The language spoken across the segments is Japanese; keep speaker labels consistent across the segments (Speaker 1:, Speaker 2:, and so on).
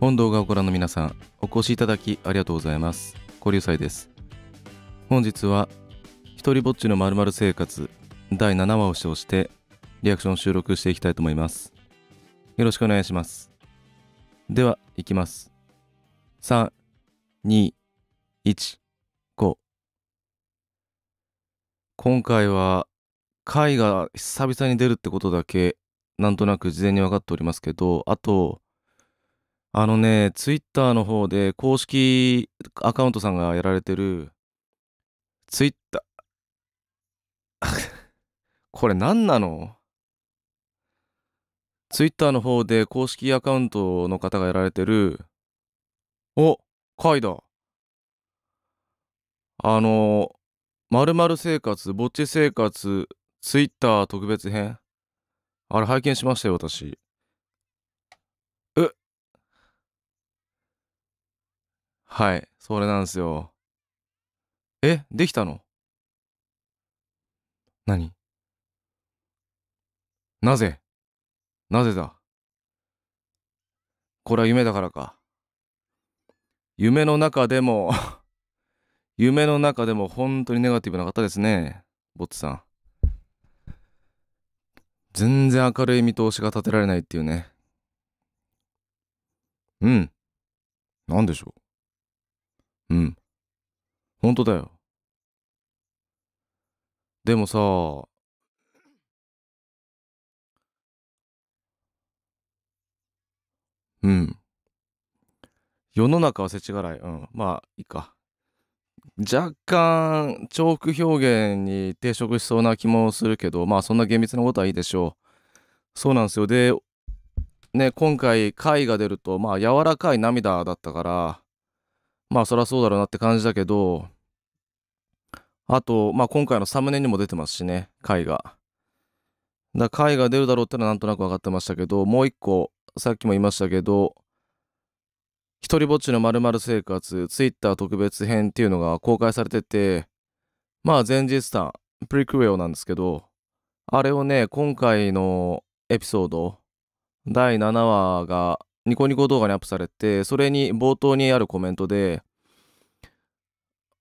Speaker 1: 本動画をご覧の皆さん、お越しいただきありがとうございます。交流祭です。本日は、一人ぼっちのまるまる生活第7話を視聴して、リアクション収録していきたいと思います。よろしくお願いします。では、いきます。3、2、1、5。今回は、回が久々に出るってことだけ、なんとなく事前に分かっておりますけど、あと、あのね、Twitter の方で公式アカウントさんがやられてる、Twitter これ何なの ?Twitter の方で公式アカウントの方がやられてる、お、回だ。あの、まる生活、ぼっち生活、Twitter 特別編。あれ拝見しましたよ、私。はい、それなんですよ。え、できたの何なぜなぜだこれは夢だからか。夢の中でも 夢の中でも本当にネガティブな方ですね、ボッツさん。全然明るい見通しが立てられないっていうね。
Speaker 2: うん。なんでしょう。うん。本当だよ。でもさ、うん。
Speaker 1: 世の中は世知辛い。うん。まあ、いいか。若干、チョーク表現に抵触しそうな気もするけど、まあ、そんな厳密なことはいいでしょう。そうなんですよ。で、ね、今回、回が出ると、まあ、柔らかい涙だったから、まあそりゃそうだろうなって感じだけど、あと、まあ今回のサムネにも出てますしね、回が。だ回が出るだろうってのはなんとなく分かってましたけど、もう一個、さっきも言いましたけど、一人ぼっちのまる生活、ツイッター特別編っていうのが公開されてて、まあ前日談、プリクエオなんですけど、あれをね、今回のエピソード、第7話がニコニコ動画にアップされて、それに冒頭にあるコメントで、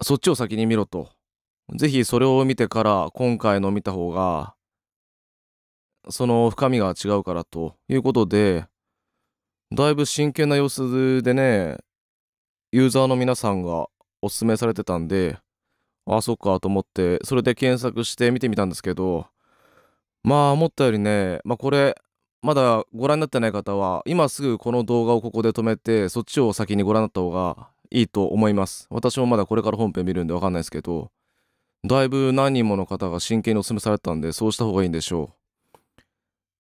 Speaker 1: そっちを先に見ろと。ぜひそれを見てから今回の見た方が、その深みが違うからということで、だいぶ真剣な様子でね、ユーザーの皆さんがおすすめされてたんで、あ、そっかと思って、それで検索して見てみたんですけど、まあ思ったよりね、まあこれ、まだご覧になってない方は今すぐこの動画をここで止めてそっちを先にご覧になった方がいいと思います私もまだこれから本編見るんでわかんないですけどだいぶ何人もの方が真剣にお勧めされたんでそうした方がいいんでしょう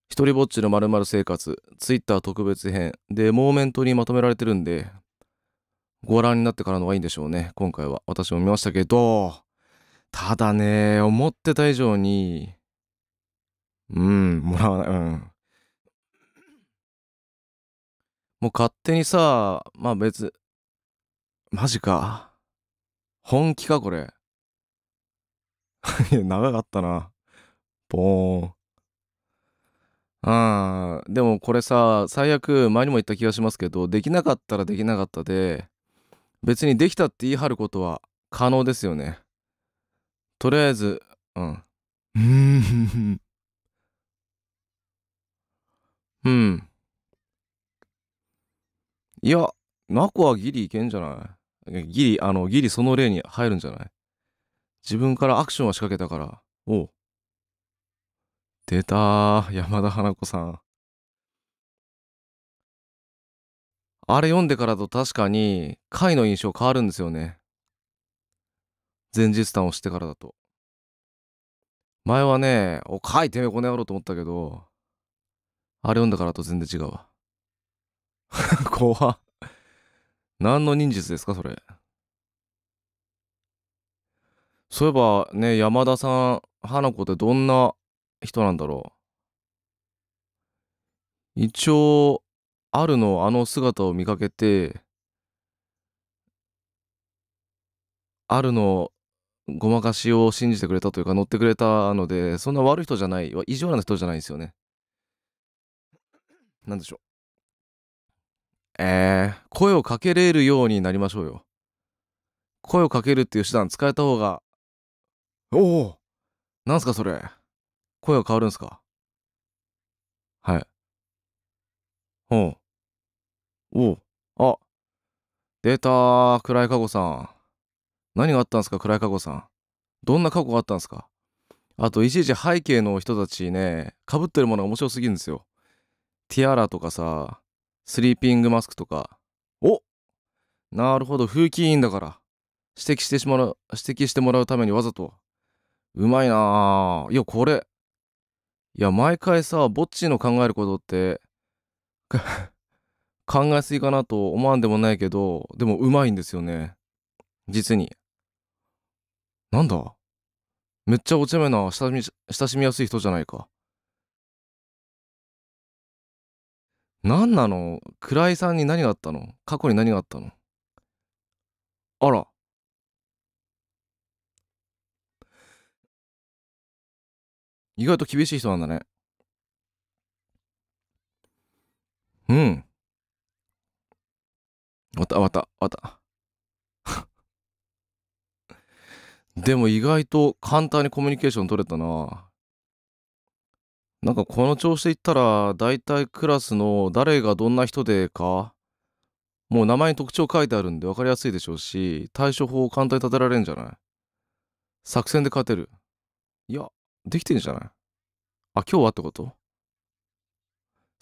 Speaker 1: 一人ぼっちのまる生活 Twitter 特別編でモーメントにまとめられてるんでご覧になってからの方がいいんでしょうね今回は私も見ましたけどただね思ってた以上にうんもらわないうんもう勝手にさ、まあ別、マジか。本気かこれ。長かったな。ボーン。あーでもこれさ最悪前にも言った気がしますけどできなかったらできなかったで別にできたって言い張ることは可能ですよねとりあえずうん
Speaker 2: うんうん
Speaker 1: いや、ナコはギリいけんじゃないギリ、あの、ギリその例に入るんじゃない自分からアクションは仕掛けたから。おう。出たー、山田花子さん。あれ読んでからと確かに、回の印象変わるんですよね。前日談をしてからだと。前はね、お、かいてめえこやろうと思ったけど、あれ読んだからと全然違うわ。怖っ。何の忍術ですか、それ。そういえばね、山田さん、花子ってどんな人なんだろう。一応、あるのあの姿を見かけて、あるのごまかしを信じてくれたというか乗ってくれたので、そんな悪い人じゃない、異常な人じゃないんですよね。なんでしょう。えー、声をかけれるようになりましょうよ。声をかけるっていう手段使えた方が、おおなんすかそれ。声が変わるんすか
Speaker 2: はい。うう。お
Speaker 1: お。あ。出た暗い過去さん。何があったんすか暗い過去さん。どんな過去があったんすかあと、いちいち背景の人たちね、かぶってるものが面白すぎるんですよ。ティアラとかさ、スリーピングマスクとか。おなるほど、風紀委員だから。指摘してしまう、指摘してもらうためにわざと。うまいなぁ。いや、これ。いや、毎回さ、ぼっちの考えることって、考えすぎかなと思わんでもないけど、でもうまいんですよね。実に。なんだめっちゃお茶目な親しみ、親しみやすい人じゃないか。何なの倉井さんに何があったの過去に何があったの
Speaker 2: あら。意外と厳しい人なんだね。うん。わたわ
Speaker 1: たわた。でも意外と簡単にコミュニケーション取れたな。なんかこの調子で言ったら、大体クラスの誰がどんな人でか、もう名前に特徴書いてあるんで分かりやすいでしょうし、対処法を簡単に立てられるんじゃない作戦で勝てる。いや、できてんじゃないあ、今日はってこと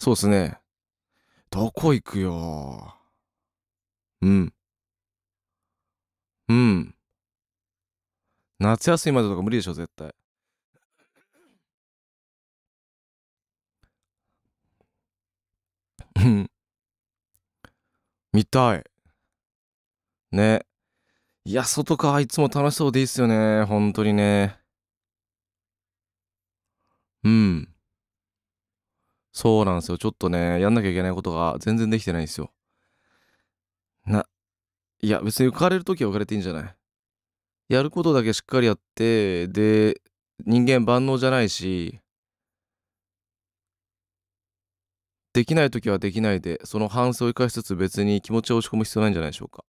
Speaker 1: そうっすね。どこ行くよ。うん。うん。夏休みまでと
Speaker 2: か無理でしょ、絶対。見たい。
Speaker 1: ね。いや、外か。いつも楽しそうでいいっすよね。本当にね。うん。そうなんですよ。ちょっとね、やんなきゃいけないことが全然できてないんですよ。な、いや、別に浮かれるときは浮かれていいんじゃないやることだけしっかりやって、で、人間万能じゃないし、できない時はできないでその反省を生かしつつ別に気持ちを落ち込む必要ないんじゃないでしょうか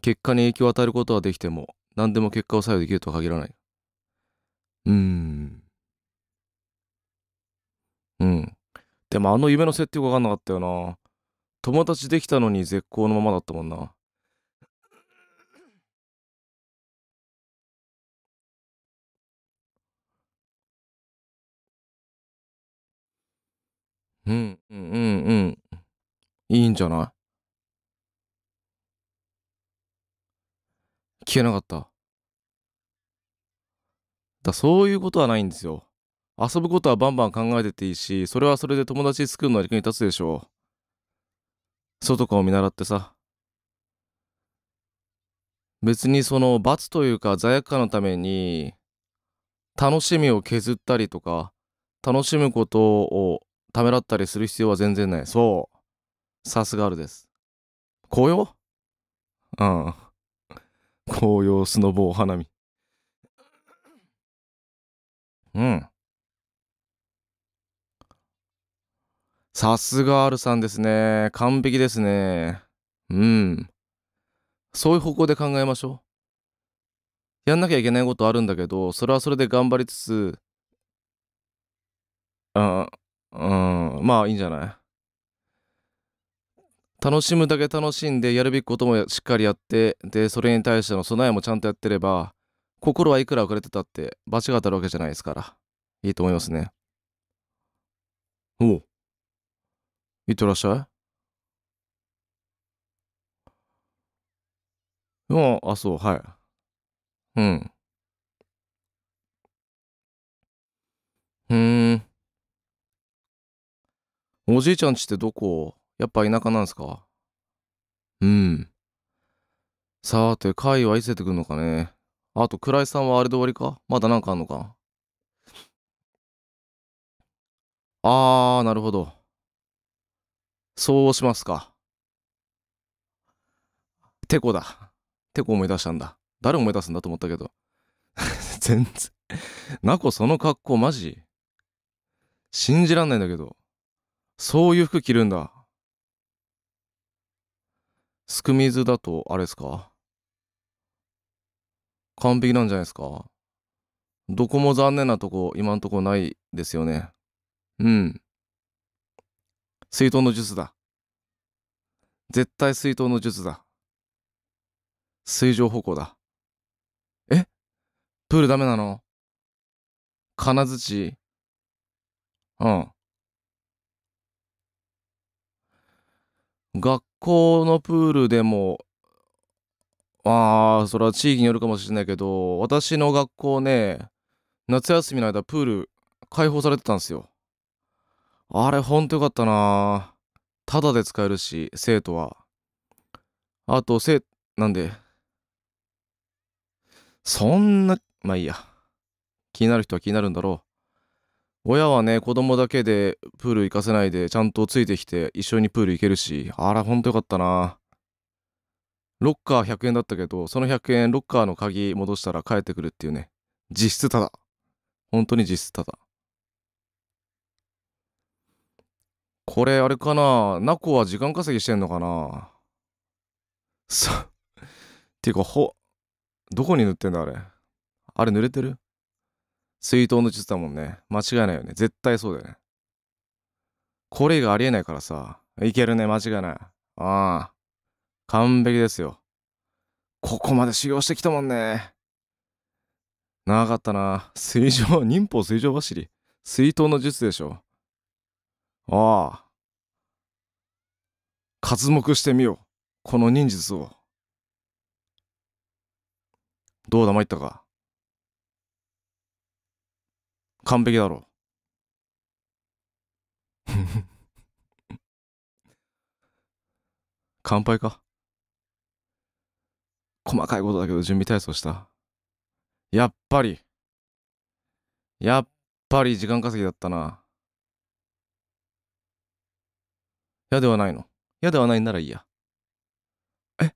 Speaker 1: 結果に影響を与えることはできても何でも結果を左右できるとは限らない
Speaker 2: うーんうん
Speaker 1: でもあの夢の設定が分かんなかったよな友達できたのに絶好のままだったもんな
Speaker 2: うんうんうんうんいいんじゃな
Speaker 1: い聞けなかっただそういうことはないんですよ遊ぶことはバンバン考えてていいしそれはそれで友達作るのに役に立つでしょう外かを見習ってさ別にその罰というか罪悪感のために楽しみを削ったりとか楽しむことをためらったりする必要は全然ない。そう。さすがあるです。紅葉うん。紅葉、スノボ、お花見。うん。さすが R さんですね。完璧ですね。うん。そういう方向で考えましょう。やんなきゃいけないことあるんだけど、それはそれで頑張りつつ、
Speaker 2: あう
Speaker 1: ん、まあいいんじゃない楽しむだけ楽しんで、やるべきこともしっかりやって、で、それに対しての備えもちゃんとやってれば、心はいくら遅れてたって、罰が当たるわけじゃないですから、いいと思いますね。おう。いってらっしゃい。うん、あ、そう、はい。
Speaker 2: うん。うん。
Speaker 1: おじいちゃんちってどこやっぱ田舎なんすかうん。さて、会はいつ出てくんのかね。あと、倉井さんはあれで終わりかまだなんかあんのかあー、なるほど。そうしますか。てこだ。てこ思い出したんだ。誰思い出すんだと思ったけど。全然。なこその格好マジ信じらんないんだけど。そういう服着るんだ。すくみずだと、あれですか完璧なんじゃないですかどこも残念なとこ、今んとこないですよね。うん。水筒の術だ。絶対水筒の術だ。水上歩行だ。えプールダメなの金槌。うん。学校のプールでもまあそれは地域によるかもしれないけど私の学校ね夏休みの間プール開放されてたんですよあれほんとよかったなただで使えるし生徒はあと生なんでそんなまあいいや気になる人は気になるんだろう親はね子供だけでプール行かせないでちゃんとついてきて一緒にプール行けるしあらほんとよかったなロッカー100円だったけどその100円ロッカーの鍵戻したら帰ってくるっていうね実質ただ本当に実質ただこれあれかなナコは時間稼ぎしてんのかなさっていうかほどこに塗ってんだあれあれ濡れてる水筒の術だもんね。間違いないよね。絶対そうだよね。これがありえないからさ。いけるね、間違いない。ああ。完璧ですよ。ここまで修行してきたもんね。長かったな。水上、忍法水上走り。水筒の術でしょ。ああ。活目してみよう。この忍術を。どうだ参ったか。完璧だろ。乾杯か。細かいことだけど準備体操した。やっぱり。やっぱり時間稼ぎだったな。嫌ではないの。嫌ではないならいいや。え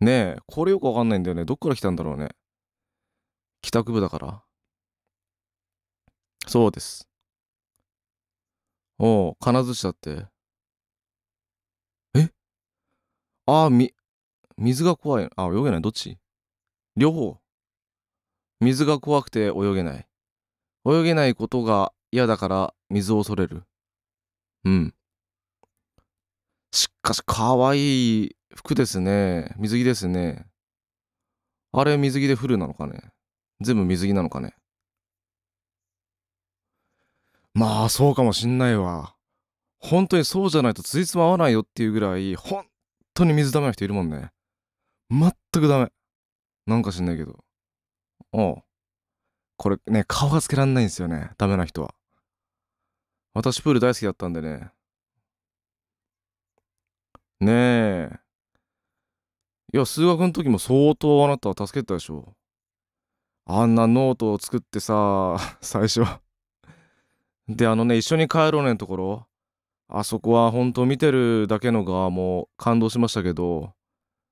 Speaker 1: ねえ、これよくわかんないんだよね。どっから来たんだろうね。帰宅部だから。そうです。おう、金槌だって。えああ、み、水が怖い。あ、泳げない。どっち両方。水が怖くて泳げない。泳げないことが嫌だから水を恐れる。うん。しかし、かわいい服ですね。水着ですね。あれ、水着でフルなのかね。全部水着なのかねまあそうかもしんないわ本当にそうじゃないとついつま合わないよっていうぐらい本当に水ダメな人いるもんね全くダメなんかしんないけどおうこれね顔がつけらんないんですよねダメな人は私プール大好きだったんでねねえいや数学の時も相当あなたは助けてたでしょあんなノートを作ってさ 最初であのね一緒に帰ろうねんところあそこは本当見てるだけのがもう感動しましたけど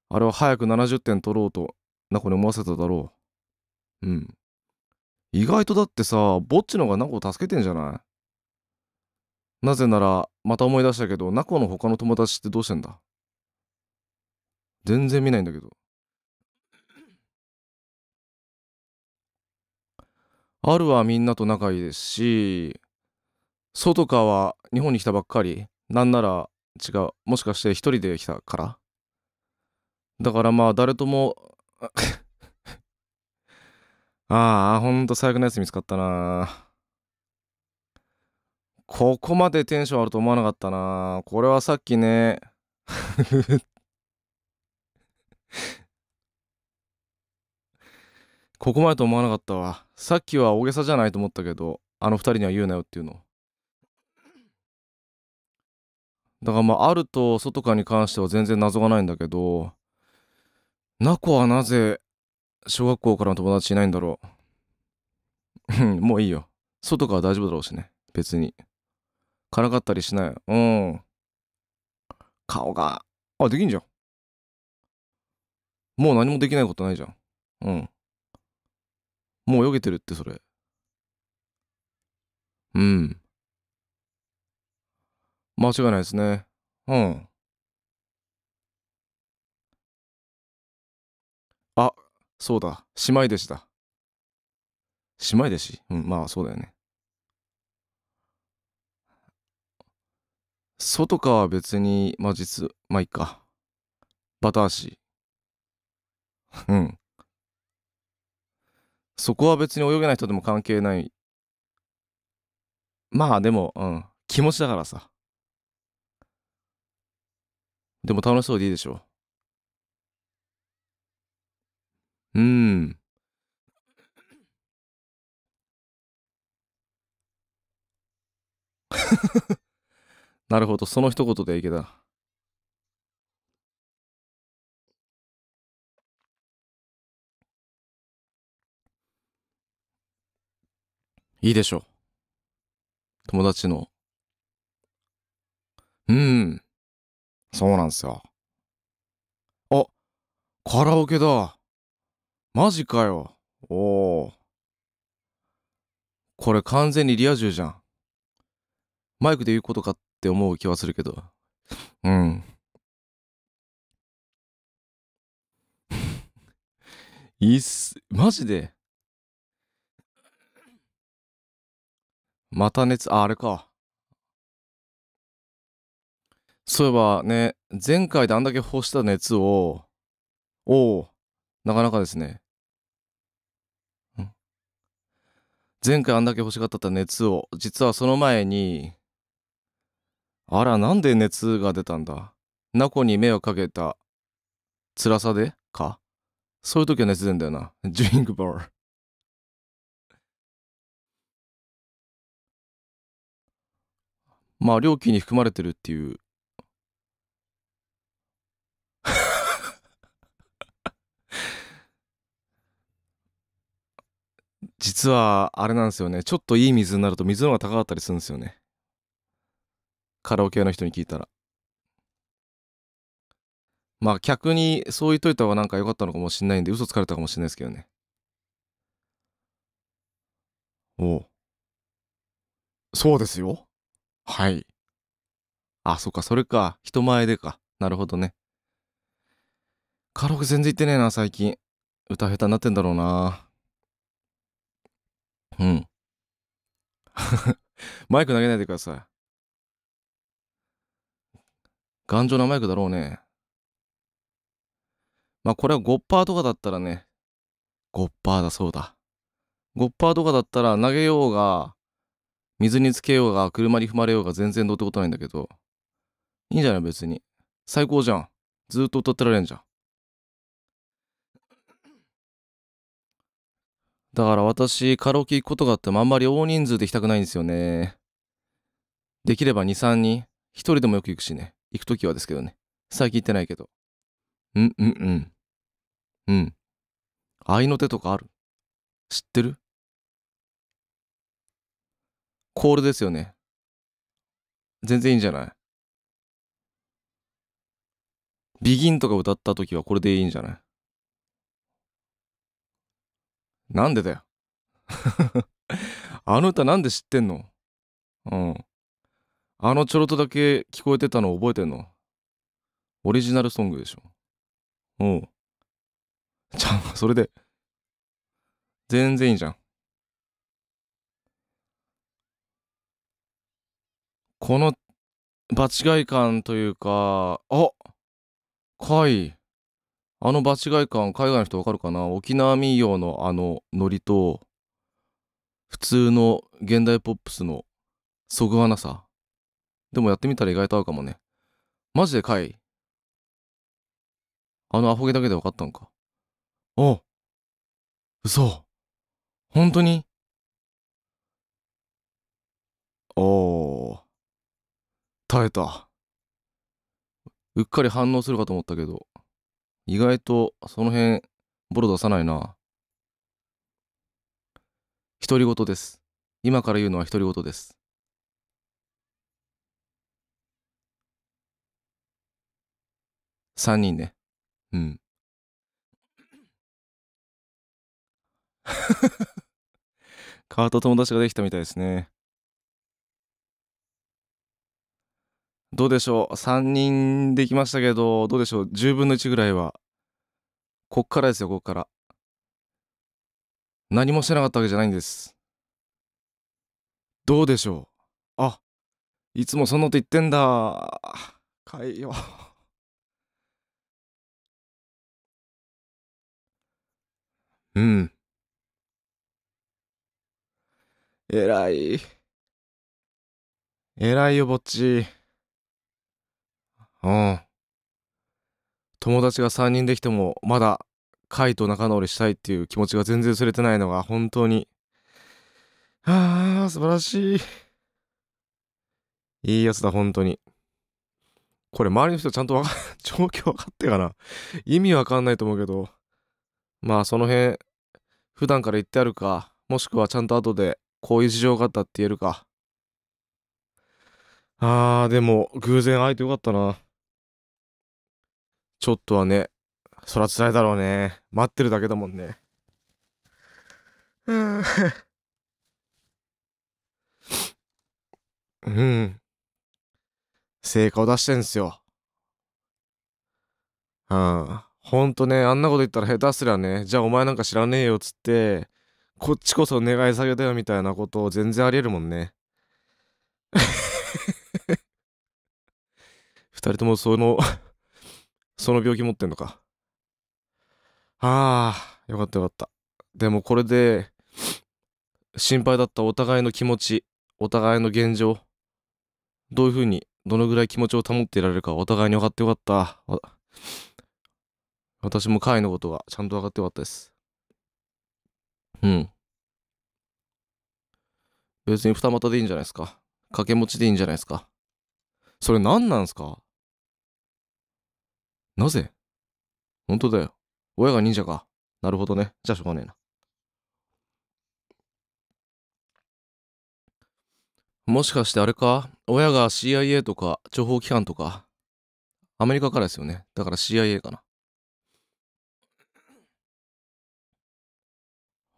Speaker 1: あれは早く70点取ろうとなこに思わせただろううん意外とだってさぼっちのがナコを助けてんじゃないなぜならまた思い出したけどナコの他の友達ってどうしてんだ全然見ないんだけどあるはみんなと仲いいですし外かは日本に来たばっかりなんなら違うもしかして一人で来たからだからまあ誰とも ああほんと最悪のやつ見つかったなここまでテンションあると思わなかったなこれはさっきね ここまでと思わなかったわさっきは大げさじゃないと思ったけどあの2人には言うなよっていうのだからまああると外かに関しては全然謎がないんだけどナコはなぜ小学校からの友達いないんだろう もういいよ外かは大丈夫だろうしね別にからかったりしないうん顔があできんじゃんもう何もできないことないじゃんうんもう泳げてるってそれ
Speaker 2: うん間違いないですねうんあそうだ姉妹弟子だ姉妹弟子うんまあそう
Speaker 1: だよね外かは別にまあ実まあいっかバタ足うんそこは別に泳げない人でも関係ない。まあでも、うん。気持ちだからさ。
Speaker 2: でも楽しそうでいいでしょう。うん。なるほど、その一言でいけた。いいでしょう。友達の。うん。
Speaker 1: そうなんすよ。あ、カラオケだ。マジかよ。おお。これ完全にリア充じゃん。マイクで言うことかって思う気はするけど。
Speaker 2: うん。いいっす。マジでまた熱、あ、あれか。
Speaker 1: そういえばね、前回であんだけ干した熱を、おお、なかなかですね。前回あんだけ欲しがった熱を、実はその前に、あら、なんで熱が出たんだナコに目をかけた辛さでか
Speaker 2: そういう時は熱出んだよな。ドリングバー。まあ料金に含まれてるっていう
Speaker 1: 実はあれなんですよねちょっといい水になると水の方が高かったりするんですよねカラオケ屋の人に聞いたらまあ客にそう言っといた方がなんか良かったのかもしれないんで嘘つかれたかもしれないですけどねおうそうですよはい。あ、そっか、それか。人前でか。なるほどね。カラオケ全然行ってねえな、最近。歌下手になってんだろうな。うん。マイク投げないでください。頑丈なマイクだろうね。まあこれは5%とかだったらね、5%だそうだ。5%とかだったら投げようが、水につけようが車に踏まれようが全然どうってことないんだけどいいんじゃない別に最高じゃんずっと歌ってられんじゃんだから私カラオケ行くことがあってもあんまり大人数で行きたくないんですよねできれば23人1人でもよく行くしね行く時はですけどね最近行ってないけど
Speaker 2: うんうんうんうん
Speaker 1: いの手とかある知ってるコールですよね。全然いいんじゃないビギンとか歌った時はこれでいいんじゃないなんでだよ あの歌なんで知ってんのうん。あのちょろっとだけ聞こえてたの覚えてんのオリジナルソングでしょ。うん。じ ゃあ、それで。全然いいじゃん。この場違い感というか、あかいあの場違い感、海外の人わかるかな沖縄民謡のあのノリと、普通の現代ポップスのそぐわなさ。でもやってみたら意外と合うかもね。マジでかいあのアホ毛だけで分かったんか。
Speaker 2: お嘘。本当におー。耐えた
Speaker 1: うっかり反応するかと思ったけど意外とその辺ボロ出さないな独り言です今から言うのは独り言です
Speaker 2: 三人ねうん変わった友達ができたみ
Speaker 1: たいですねどうでしょう3人できましたけどどうでしょう10分の1ぐらいはこっからですよこっから何もしてなかったわけじゃないんです
Speaker 2: どうでしょうあいつもそんなこと言ってんだかいようんえらい
Speaker 1: えらいよぼっちうん友達が3人できてもまだカイと仲直りしたいっていう気持ちが全然すれてないのが本当にああ素晴らしいいいやつだ本当にこれ周りの人ちゃんとわか 状況分かってかな意味わかんないと思うけどまあその辺普段から言ってあるかもしくはちゃんと後でこういう事情があったって言えるかあーでも偶然会えてよかったなちょっとはね、そら辛いだろうね。待ってるだけだもんね。うん。うん。成果を出してんすよ。うん。ほんとね、あんなこと言ったら下手すりゃね、じゃあお前なんか知らねえよっつって、こっちこそ願い下げだよみたいなこと全然ありえるもんね。二人ともそのその病気持ってんのか。ああ、よかったよかった。でもこれで、心配だったお互いの気持ち、お互いの現状、どういうふうに、どのぐらい気持ちを保っていられるか、お互いに分かってよかった。私も会のことがちゃんと分かってよかったです。うん。別に二股でいいんじゃないですか。掛け持ちでいいんじゃないですか。それ何なんすかなぜ本当だよ。親が忍者か。なるほどね。じゃあしょうがねえな。もしかしてあれか親が CIA とか情報機関とか
Speaker 2: アメリカからですよね。だから CIA かな。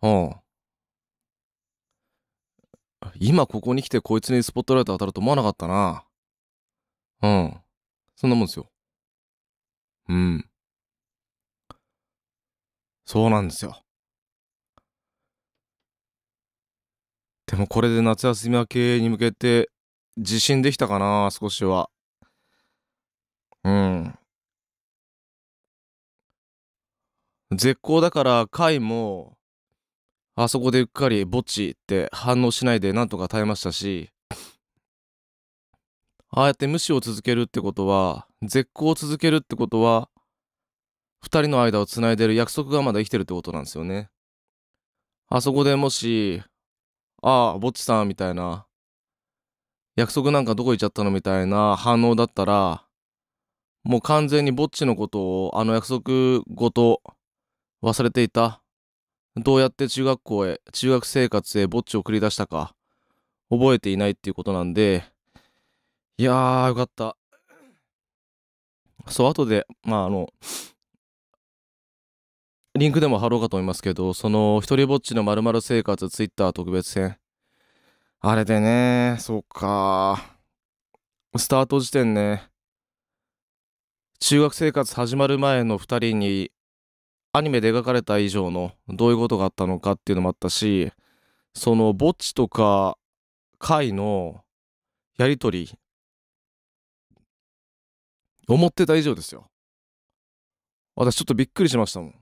Speaker 2: は
Speaker 1: あ。今ここに来てこいつにスポットライト当たると思わなかったな。うん。そんなもんですよ。うん。そうなんですよ。でもこれで夏休み明けに向けて自信できたかな少しは。うん。絶好だから回もあそこでうっかりぼっちって反応しないでなんとか耐えましたしああやって無視を続けるってことは絶交を続けるってことは2人の間をつないでる約束がまだ生きてるってことなんですよね。あそこでもし「ああぼっちさん」みたいな「約束なんかどこ行っちゃったの?」みたいな反応だったらもう完全にぼっちのことをあの約束ごと忘れていた。どうやって中学校へ、中学生活へぼっちを繰り出したか、覚えていないっていうことなんで、いやーよかった。そう、後で、まあ、あの、リンクでも貼ろうかと思いますけど、その、一人ぼっちのまる生活、ツイッター特別編。あれでね、そうか。スタート時点ね、中学生活始まる前の2人に、アニメで描かれた以上の、どういうことがあったのかっていうのもあったし、その、ぼっちとか、
Speaker 2: 会のやり取り思ってた以上ですよ私ちょっとびっくりしましたもん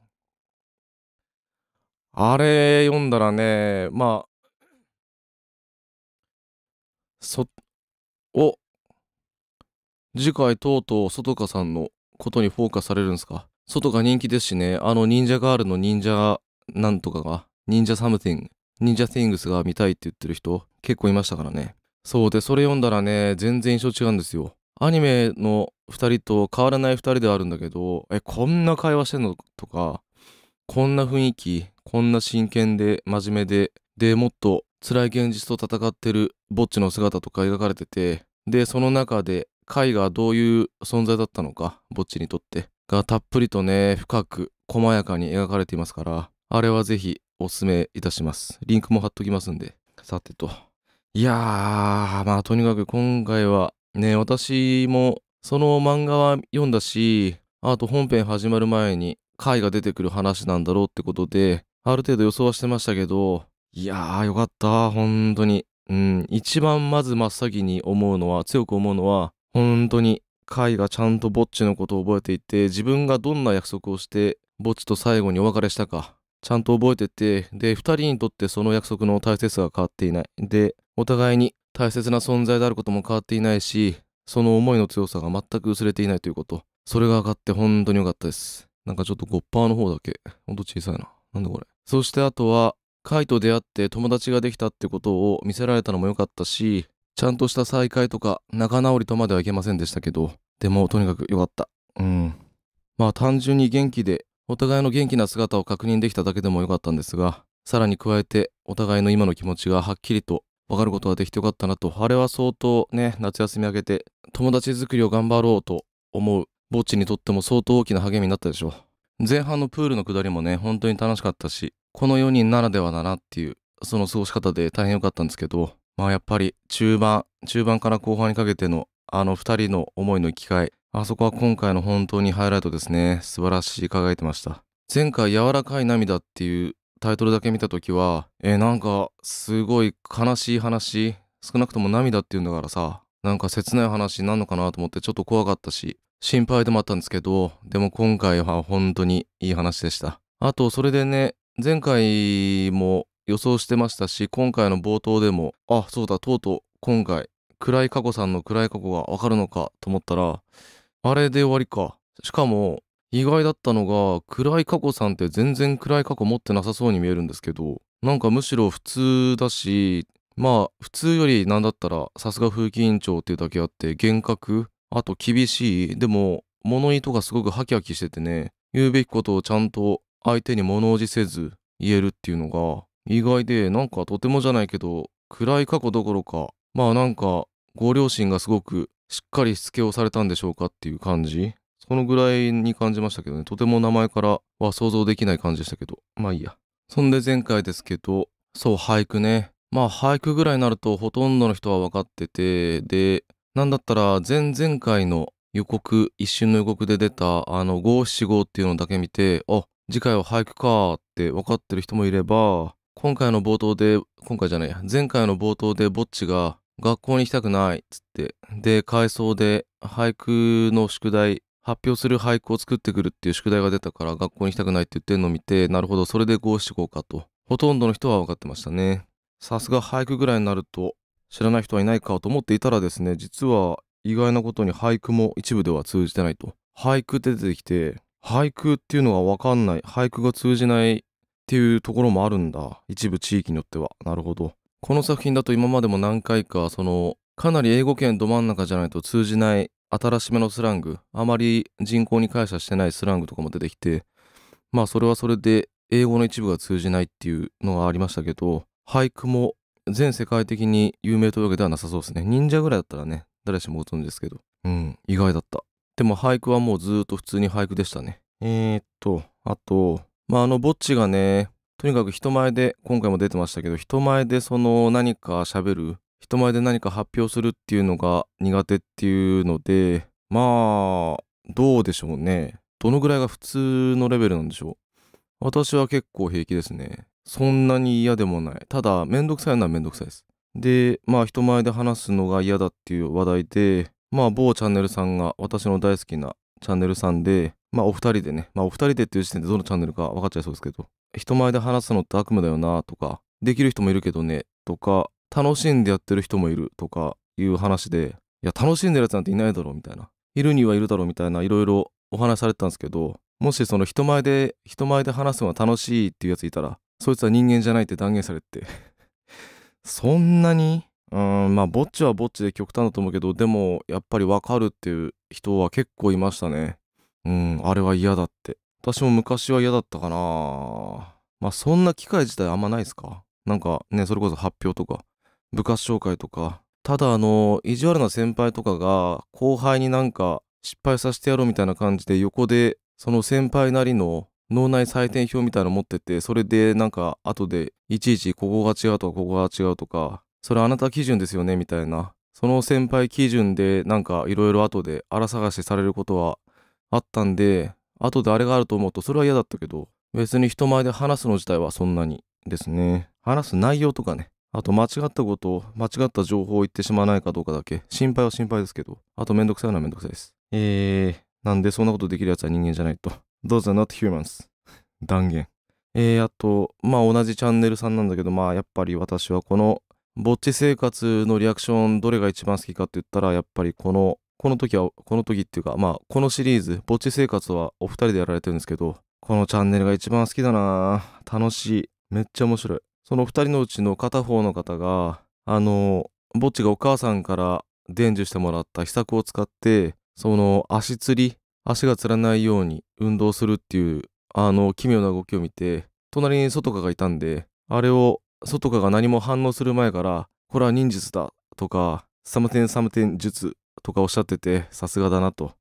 Speaker 1: あれ読んだらねまあそお次回とうとう外かさんのことにフォーカスされるんですか外が人気ですしねあの忍者ガールの忍者なんとかが忍者サムティング忍者ティングスが見たいって言ってる人結構いましたからねそうでそれ読んだらね全然印象違うんですよアニメの2人と変わらない2人であるんだけどえこんな会話してんのとかこんな雰囲気こんな真剣で真面目ででもっと辛い現実と戦ってるぼっちの姿とか描かれててでその中で貝がどういう存在だったのかぼっちにとってがたっぷりとね深く細やかに描かれていますからあれはぜひおすすめいたしますリンクも貼っときますんでさてといやーまあとにかく今回はね、私もその漫画は読んだし、あと本編始まる前に回が出てくる話なんだろうってことで、ある程度予想はしてましたけど、いやーよかった、本当に。うん、一番まず真っ先に思うのは、強く思うのは、本当に、回がちゃんとぼっちのことを覚えていて、自分がどんな約束をして、ぼっちと最後にお別れしたか、ちゃんと覚えてて、で、二人にとってその約束の大切さが変わっていない。で、お互いに大切な存在であることも変わっていないし、その思いの強さが全く薄れていないということ。それが上かって本当に良かったです。なんかちょっとゴッパーの方だけ、ほんと小さいな。なんでこれ。そしてあとは、カイと出会って友達ができたってことを見せられたのも良かったし、ちゃんとした再会とか仲直りとまではいけませんでしたけど、でもとにかく良かった。うん。まあ単純に元気で、お互いの元気な姿を確認できただけでも良かったんですが、さらに加えてお互いの今の気持ちがはっきりと分かることができてよかったなと、あれは相当ね、夏休み明けて友達作りを頑張ろうと思う、ぼっちにとっても相当大きな励みになったでしょう。前半のプールの下りもね、本当に楽しかったし、この4人ならではだなっていう、その過ごし方で大変良かったんですけど、まあやっぱり中盤、中盤から後半にかけてのあの2人の思いの生き返え、あそこは今回の本当にハイライトですね。素晴らしい輝いてました。前回柔らかい涙っていうタイトルだけ見た時はえー、なんかすごい悲しい話少なくとも涙っていうんだからさなんか切ない話になるのかなと思ってちょっと怖かったし心配でもあったんですけどでも今回は本当にいい話でしたあとそれでね前回も予想してましたし今回の冒頭でもあそうだとうとう今回暗い過去さんの暗い過去がわかるのかと思ったらあれで終わりかしかも意外だったのが暗い過去さんって全然暗い過去持ってなさそうに見えるんですけどなんかむしろ普通だしまあ普通より何だったらさすが風紀委員長っていうだけあって厳格あと厳しいでも物言いとかすごくハキハキしててね言うべきことをちゃんと相手に物おじせず言えるっていうのが意外でなんかとてもじゃないけど暗い過去どころかまあなんかご両親がすごくしっかりしつけをされたんでしょうかっていう感じそのぐらいに感じましたけどね、とても名前からは想像できない感じでしたけど、まあいいや。そんで前回ですけど、そう、俳句ね。まあ俳句ぐらいになるとほとんどの人は分かってて、で、なんだったら前々回の予告、一瞬の予告で出た、あの、五七五っていうのだけ見て、あ、次回は俳句かって分かってる人もいれば、今回の冒頭で、今回じゃないや、前回の冒頭でぼっちが学校に行きたくないっつって、で、回想で俳句の宿題発表する俳句を作ってくるっていう宿題が出たから学校に行きたくないって言ってんのを見て、なるほど、それで五こうかと。ほとんどの人は分かってましたね。さすが俳句ぐらいになると知らない人はいないかと思っていたらですね、実は意外なことに俳句も一部では通じてないと。俳句って出てきて、俳句っていうのが分かんない、俳句が通じないっていうところもあるんだ。一部地域によっては。なるほど。この作品だと今までも何回か、その、かなり英語圏ど真ん中じゃないと通じない新しめのスラング、あまり人口に感謝してないスラングとかも出てきて、まあそれはそれで英語の一部が通じないっていうのがありましたけど、俳句も全世界的に有名というわけではなさそうですね。忍者ぐらいだったらね、誰しもご存知ですけど。うん、意外だった。でも俳句はもうずっと普通に俳句でしたね。えー、っと、あと、まああの、ぼっちがね、とにかく人前で、今回も出てましたけど、人前でその何か喋る人前で何か発表するっていうのが苦手っていうので、まあ、どうでしょうね。どのぐらいが普通のレベルなんでしょう。私は結構平気ですね。そんなに嫌でもない。ただ、めんどくさいのはめんどくさいです。で、まあ、人前で話すのが嫌だっていう話題で、まあ、某チャンネルさんが、私の大好きなチャンネルさんで、まあ、お二人でね、まあ、お二人でっていう時点でどのチャンネルか分かっちゃいそうですけど、人前で話すのって悪夢だよなとか、できる人もいるけどね、とか、楽しんでやってる人もいるとかいう話で、いや、楽しんでるやつなんていないだろうみたいな、いるにはいるだろうみたいないろいろお話されてたんですけど、もしその人前で、人前で話すのが楽しいっていうやついたら、そいつは人間じゃないって断言されて そんなにうん、まあ、ぼっちはぼっちで極端だと思うけど、でも、やっぱりわかるっていう人は結構いましたね。うん、あれは嫌だって。私も昔は嫌だったかなまあ、そんな機会自体あんまないですかなんかね、それこそ発表とか。部活紹介とか。ただあの、意地悪な先輩とかが後輩になんか失敗させてやろうみたいな感じで横でその先輩なりの脳内採点表みたいなの持ってて、それでなんか後でいちいちここが違うとかここが違うとか、それあなた基準ですよねみたいな。その先輩基準でなんかいろいろ後で荒探しされることはあったんで、後であれがあると思うとそれは嫌だったけど、別に人前で話すの自体はそんなにですね。話す内容とかね。あと間違ったこと、間違った情報を言ってしまわないかどうかだけ、心配は心配ですけど、あとめんどくさいのはめんどくさいです。えー、なんでそんなことできる奴は人間じゃないと。Those are not humans. 断言。えー、あと、まあ同じチャンネルさんなんだけど、まあやっぱり私はこの、ぼっち生活のリアクション、どれが一番好きかって言ったら、やっぱりこの、この時は、この時っていうか、まあこのシリーズ、ぼっち生活はお二人でやられてるんですけど、このチャンネルが一番好きだな楽しい。めっちゃ面白い。その2人のうちの片方の方があのぼっちがお母さんから伝授してもらった秘策を使ってその足つり足がつらないように運動するっていうあの奇妙な動きを見て隣に外かがいたんであれを外かが何も反応する前からこれは忍術だとかサムテンサムテン術とかおっしゃっててさすがだなと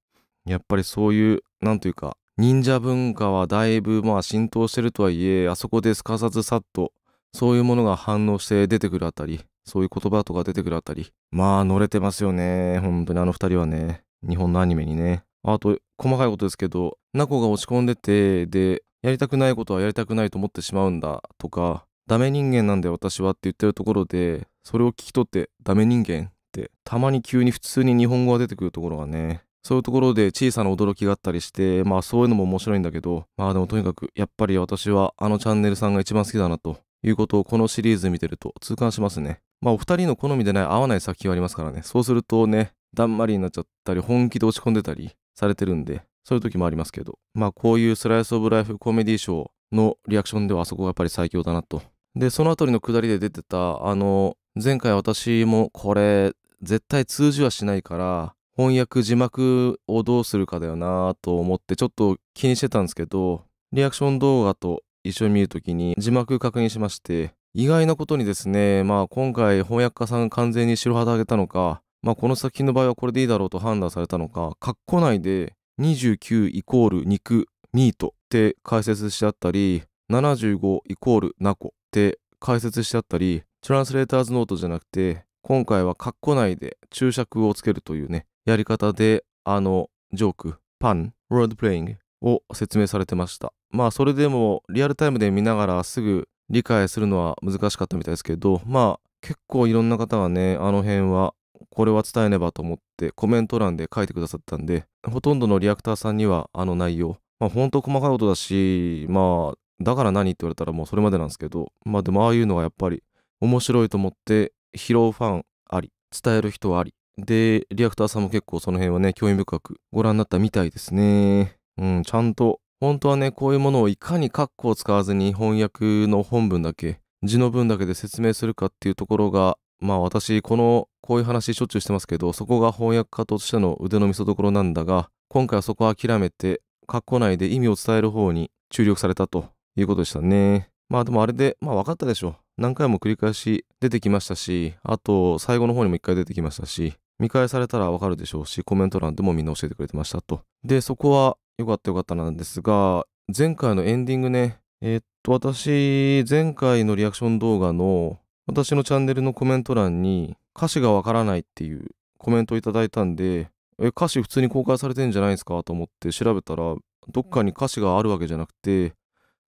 Speaker 1: やっぱりそういうなんというか忍者文化はだいぶまあ浸透してるとはいえあそこですかさずさっとそういうものが反応して出てくるあたり、そういう言葉とか出てくるあたり、まあ乗れてますよね。本当にあの二人はね、日本のアニメにね。あと、細かいことですけど、ナコが落ち込んでて、で、やりたくないことはやりたくないと思ってしまうんだとか、ダメ人間なんだよ私はって言ってるところで、それを聞き取ってダメ人間って、たまに急に普通に日本語が出てくるところがね、そういうところで小さな驚きがあったりして、まあそういうのも面白いんだけど、まあでもとにかくやっぱり私はあのチャンネルさんが一番好きだなということをこのシリーズ見てると痛感しますね。まあお二人の好みでない合わない作品はありますからね。そうするとね、だんまりになっちゃったり、本気で落ち込んでたりされてるんで、そういう時もありますけど、まあこういうスライスオブライフコメディショーのリアクションではあそこがやっぱり最強だなと。で、そのあたりのくだりで出てた、あの、前回私もこれ絶対通じはしないから、翻訳字幕をどうするかだよなと思ってちょっと気にしてたんですけどリアクション動画と一緒に見るときに字幕確認しまして、意外なことにですね、まあ今回翻訳家さん完全に白旗あげたのか、まあこの作品の場合はこれでいいだろうと判断されたのか、括弧内で29イコール肉、ミートって解説しちあったり、75イコールナコって解説しちあったり、トランスレーターズノートじゃなくて、今回は括弧内で注釈をつけるというね、やり方で、あの、ジョーク、パン、ロードプレイング、を説明されてました。まあそれでもリアルタイムで見ながらすぐ理解するのは難しかったみたいですけど、まあ結構いろんな方がね、あの辺はこれは伝えねばと思ってコメント欄で書いてくださったんで、ほとんどのリアクターさんにはあの内容、まあ本当細かいことだし、まあだから何って言われたらもうそれまでなんですけど、まあでもああいうのはやっぱり面白いと思って披露ファンあり、伝える人あり、で、リアクターさんも結構その辺はね、興味深くご覧になったみたいですね。うん、ちゃんと、本当はね、こういうものをいかにカッコを使わずに翻訳の本文だけ、字の文だけで説明するかっていうところが、まあ私、この、こういう話しょっちゅうしてますけど、そこが翻訳家としての腕の見せ所なんだが、今回はそこは諦めて、カッコ内で意味を伝える方に注力されたということでしたね。まあでもあれで、まあ分かったでしょ。何回も繰り返し出てきましたし、あと最後の方にも一回出てきましたし、見返されたらわかるでしょうし、コメント欄でもみんな教えてくれてましたと。で、そこはよかったよかったなんですが、前回のエンディングね、えー、っと、私、前回のリアクション動画の、私のチャンネルのコメント欄に、歌詞がわからないっていうコメントをいただいたんで、え、歌詞普通に公開されてんじゃないですかと思って調べたら、どっかに歌詞があるわけじゃなくて、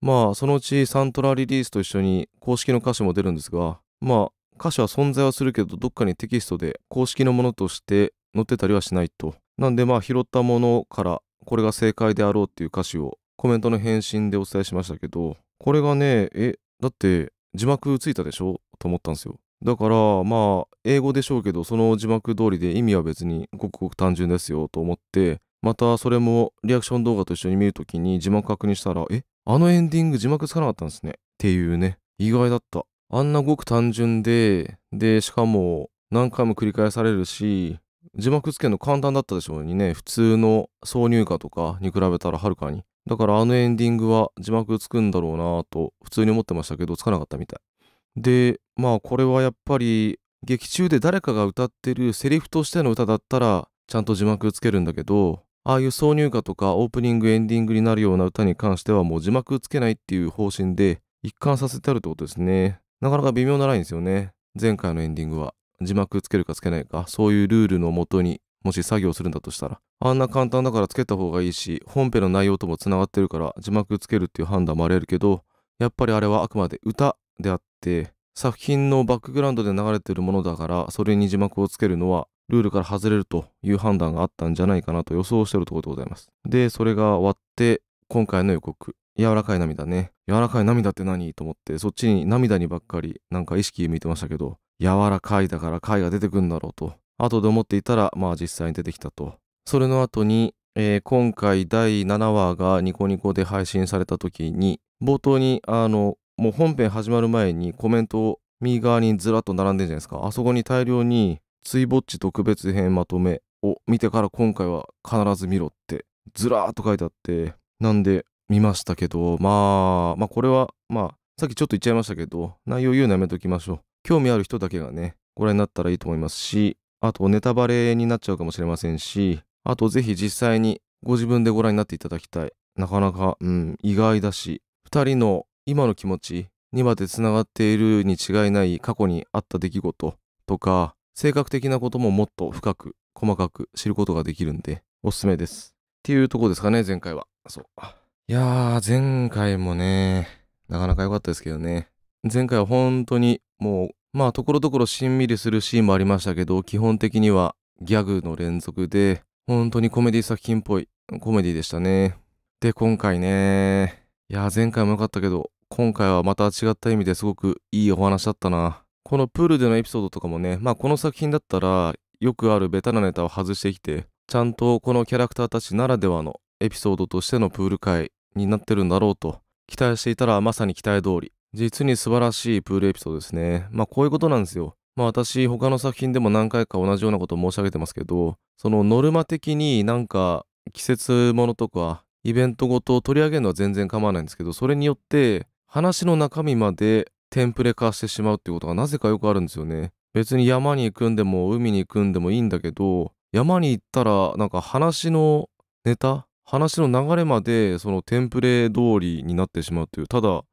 Speaker 1: まあ、そのうちサントラリリースと一緒に公式の歌詞も出るんですが、まあ、歌詞は存在はするけど、どっかにテキストで公式のものとして載ってたりはしないと。なんでまあ拾ったものからこれが正解であろうっていう歌詞をコメントの返信でお伝えしましたけど、これがね、え、だって字幕ついたでしょと思ったんですよ。だからまあ英語でしょうけどその字幕通りで意味は別にごくごく単純ですよと思ってまたそれもリアクション動画と一緒に見るときに字幕確認したらえあのエンディング字幕つかなかったんですねっていうね意外だったあんなごく単純ででしかも何回も繰り返されるし字幕付けるの簡単だったでしょうにね普通の挿入歌とかに比べたらはるかにだからあのエンディングは字幕つくんだろうなと普通に思ってましたけどつかなかったみたいでまあこれはやっぱり劇中で誰かが歌ってるセリフとしての歌だったらちゃんと字幕つけるんだけどああいう挿入歌とかオープニングエンディングになるような歌に関してはもう字幕つけないっていう方針で一貫させてあるってことですねなかなか微妙なラインですよね前回のエンディングは字幕つけるかつけないか、そういうルールのもとに、もし作業するんだとしたら、あんな簡単だからつけた方がいいし、本編の内容ともつながってるから字幕つけるっていう判断もあり得るけど、やっぱりあれはあくまで歌であって、作品のバックグラウンドで流れてるものだから、それに字幕をつけるのは、ルールから外れるという判断があったんじゃないかなと予想してるところでございます。で、それが終わって、今回の予告、柔らかい涙ね。柔らかい涙って何と思って、そっちに涙にばっかりなんか意識向いてましたけど、柔らかいだから貝が出てくんだろうと後で思っていたらまあ実際に出てきたとそれの後に、えー、今回第7話がニコニコで配信された時に冒頭にあのもう本編始まる前にコメントを右側にずらっと並んでるじゃないですかあそこに大量に「ついぼっち特別編まとめ」を見てから今回は必ず見ろってずらーっと書いてあってなんで見ましたけどまあまあこれはまあさっきちょっと言っちゃいましたけど内容言うのやめときましょう興味ある人だけがね、ご覧になったらいいと思いますし、あとネタバレになっちゃうかもしれませんし、あとぜひ実際にご自分でご覧になっていただきたい。なかなか、うん、意外だし、二人の今の気持ちにまでつながっているに違いない過去にあった出来事とか、性格的なことももっと深く、細かく知ることができるんで、おすすめです。っていうとこですかね、前回は。そう。いやー、前回もね、なかなか良かったですけどね。前回は本当にもう、まあ、ところどころしんみりするシーンもありましたけど、基本的にはギャグの連続で、本当にコメディ作品っぽいコメディでしたね。で、今回ね、いや、前回も良かったけど、今回はまた違った意味ですごくいいお話だったな。このプールでのエピソードとかもね、まあこの作品だったら、よくあるベタなネタを外してきて、ちゃんとこのキャラクターたちならではのエピソードとしてのプール会になってるんだろうと期待していたらまさに期待通り実に素晴らしいプールエピソードですね。まあこういうことなんですよ。まあ私他の作品でも何回か同じようなことを申し上げてますけど、そのノルマ的になんか季節ものとかイベントごとを取り上げるのは全然構わないんですけど、それによって話の中身までテンプレ化してしまうっていうことがなぜかよくあるんですよね。別に山に行くんでも海に行くんでもいいんだけど、山に行ったらなんか話のネタ話の流れまでそのテンプレ通りになってしまうというただ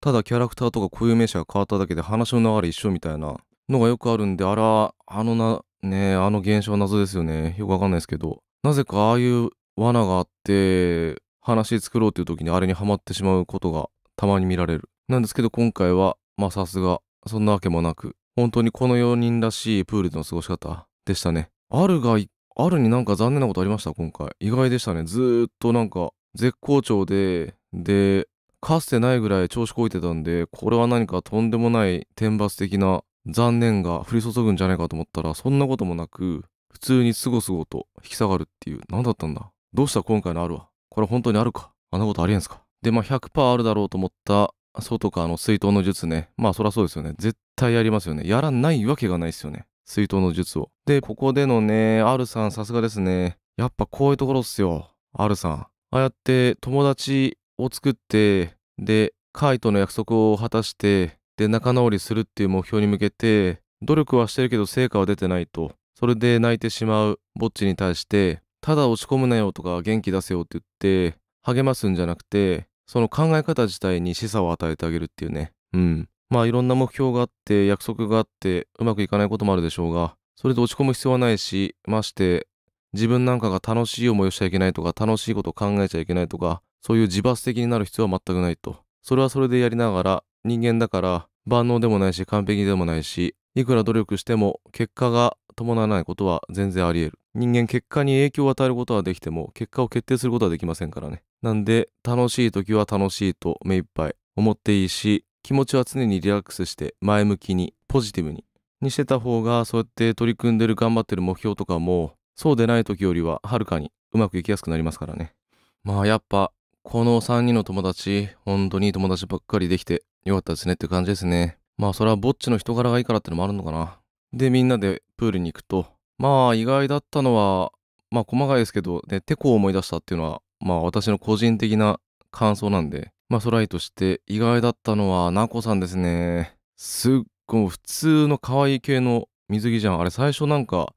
Speaker 1: ただキャラクターとか固有名詞が変わっただけで話の流れ一緒みたいなのがよくあるんで、あら、あのな、ねあの現象謎ですよね。よくわかんないですけど、なぜかああいう罠があって、話作ろうっていう時にあれにはまってしまうことがたまに見られる。なんですけど今回は、まあさすが、そんなわけもなく、本当にこの4人らしいプールでの過ごし方でしたね。あるが、あるになんか残念なことありました、今回。意外でしたね。ずーっとなんか、絶好調で、で、かつてないぐらい調子こいてたんでこれは何かとんでもない天罰的な残念が降り注ぐんじゃないかと思ったらそんなこともなく普通にすごすごと引き下がるっていう何だったんだどうした今回のあるわこれ本当にあるかあんなことありえんすかでまあ100%あるだろうと思った外かの水筒の術ねまあそりゃそうですよね絶対やりますよねやらないわけがないですよね水筒の術をでここでのね R さんさすがですねやっぱこういうところっすよ R さんああやって友達を作って、で、カイとの約束を果たして、で、仲直りするっていう目標に向けて、努力はしてるけど成果は出てないと。それで泣いてしまうぼっちに対して、ただ落ち込むなよとか元気出せよって言って、励ますんじゃなくて、その考え方自体に示唆を与えてあげるっていうね。うん。まあいろんな目標があって、約束があって、うまくいかないこともあるでしょうが、それで落ち込む必要はないし、まして、自分なんかが楽しい思いをしちゃいけないとか、楽しいことを考えちゃいけないとか、そういう自罰的になる必要は全くないと。それはそれでやりながら、人間だから万能でもないし完璧でもないし、いくら努力しても結果が伴わないことは全然あり得る。人間結果に影響を与えることはできても、結果を決定することはできませんからね。なんで、楽しい時は楽しいと目いっぱい思っていいし、気持ちは常にリラックスして前向きに、ポジティブに。にしてた方が、そうやって取り組んでる頑張ってる目標とかも、そうでない時よりははるかにうまくいきやすくなりますからね。まあやっぱこの3人の友達、本当に友達ばっかりできてよかったですねって感じですね。まあそれはぼっちの人柄がいいからってのもあるのかな。で、みんなでプールに行くと、まあ意外だったのは、まあ細かいですけど、ね、てこを思い出したっていうのは、まあ私の個人的な感想なんで、まあそれはいいとして意外だったのはナコさんですね。すっごい普通の可愛い系の水着じゃん。あれ最初なんか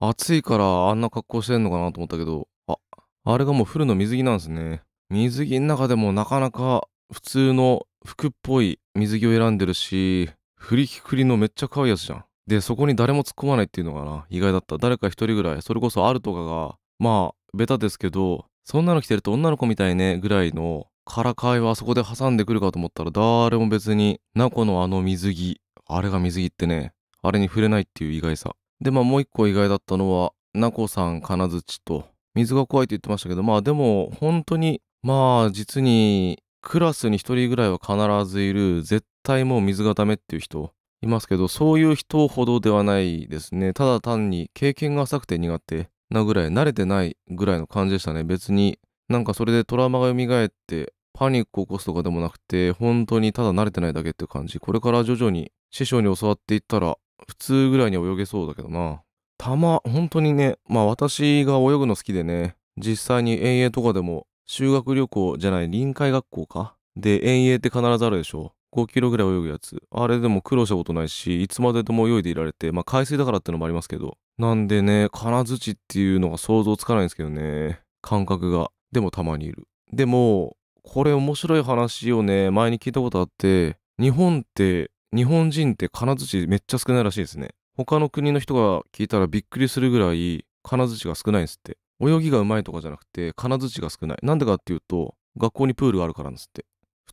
Speaker 1: 暑いからあんな格好してんのかなと思ったけど、あ、あれがもうフルの水着なんですね。水着の中でもなかなか普通の服っぽい水着を選んでるし、振りきくりのめっちゃ可愛いやつじゃん。で、そこに誰も突っ込まないっていうのがな、意外だった。誰か一人ぐらい、それこそあるとかが、まあ、ベタですけど、そんなの着てると女の子みたいね、ぐらいの、からかいはあそこで挟んでくるかと思ったら、誰も別に、ナコのあの水着、あれが水着ってね、あれに触れないっていう意外さ。で、まあもう一個意外だったのは、ナコさん金槌と、水が怖いって言ってましたけど、まあでも、本当にまあ実にクラスに1人ぐらいは必ずいる絶対もう水がダメっていう人いますけどそういう人ほどではないですねただ単に経験が浅くて苦手なぐらい慣れてないぐらいの感じでしたね別になんかそれでトラウマが蘇ってパニックを起こすとかでもなくて本当にただ慣れてないだけって感じこれから徐々に師匠に教わっていったら普通ぐらいに泳げそうだけどなたま本当にねまあ私が泳ぐの好きでね実際に遠泳とかでも修学旅行じゃない、臨海学校かで、遠泳って必ずあるでしょ。5キロぐらい泳ぐやつ。あれでも苦労したことないし、いつまででも泳いでいられて、まあ海水だからってのもありますけど。なんでね、金槌っていうのが想像つかないんですけどね。感覚が。でもたまにいる。でも、これ面白い話をね、前に聞いたことあって、日本って、日本人って金槌めっちゃ少ないらしいですね。他の国の人が聞いたらびっくりするぐらい金槌が少ないんですって。泳ぎがうまいとかじゃなくて金槌が少ないなんでかっていうと学校にプールがあるからなんですって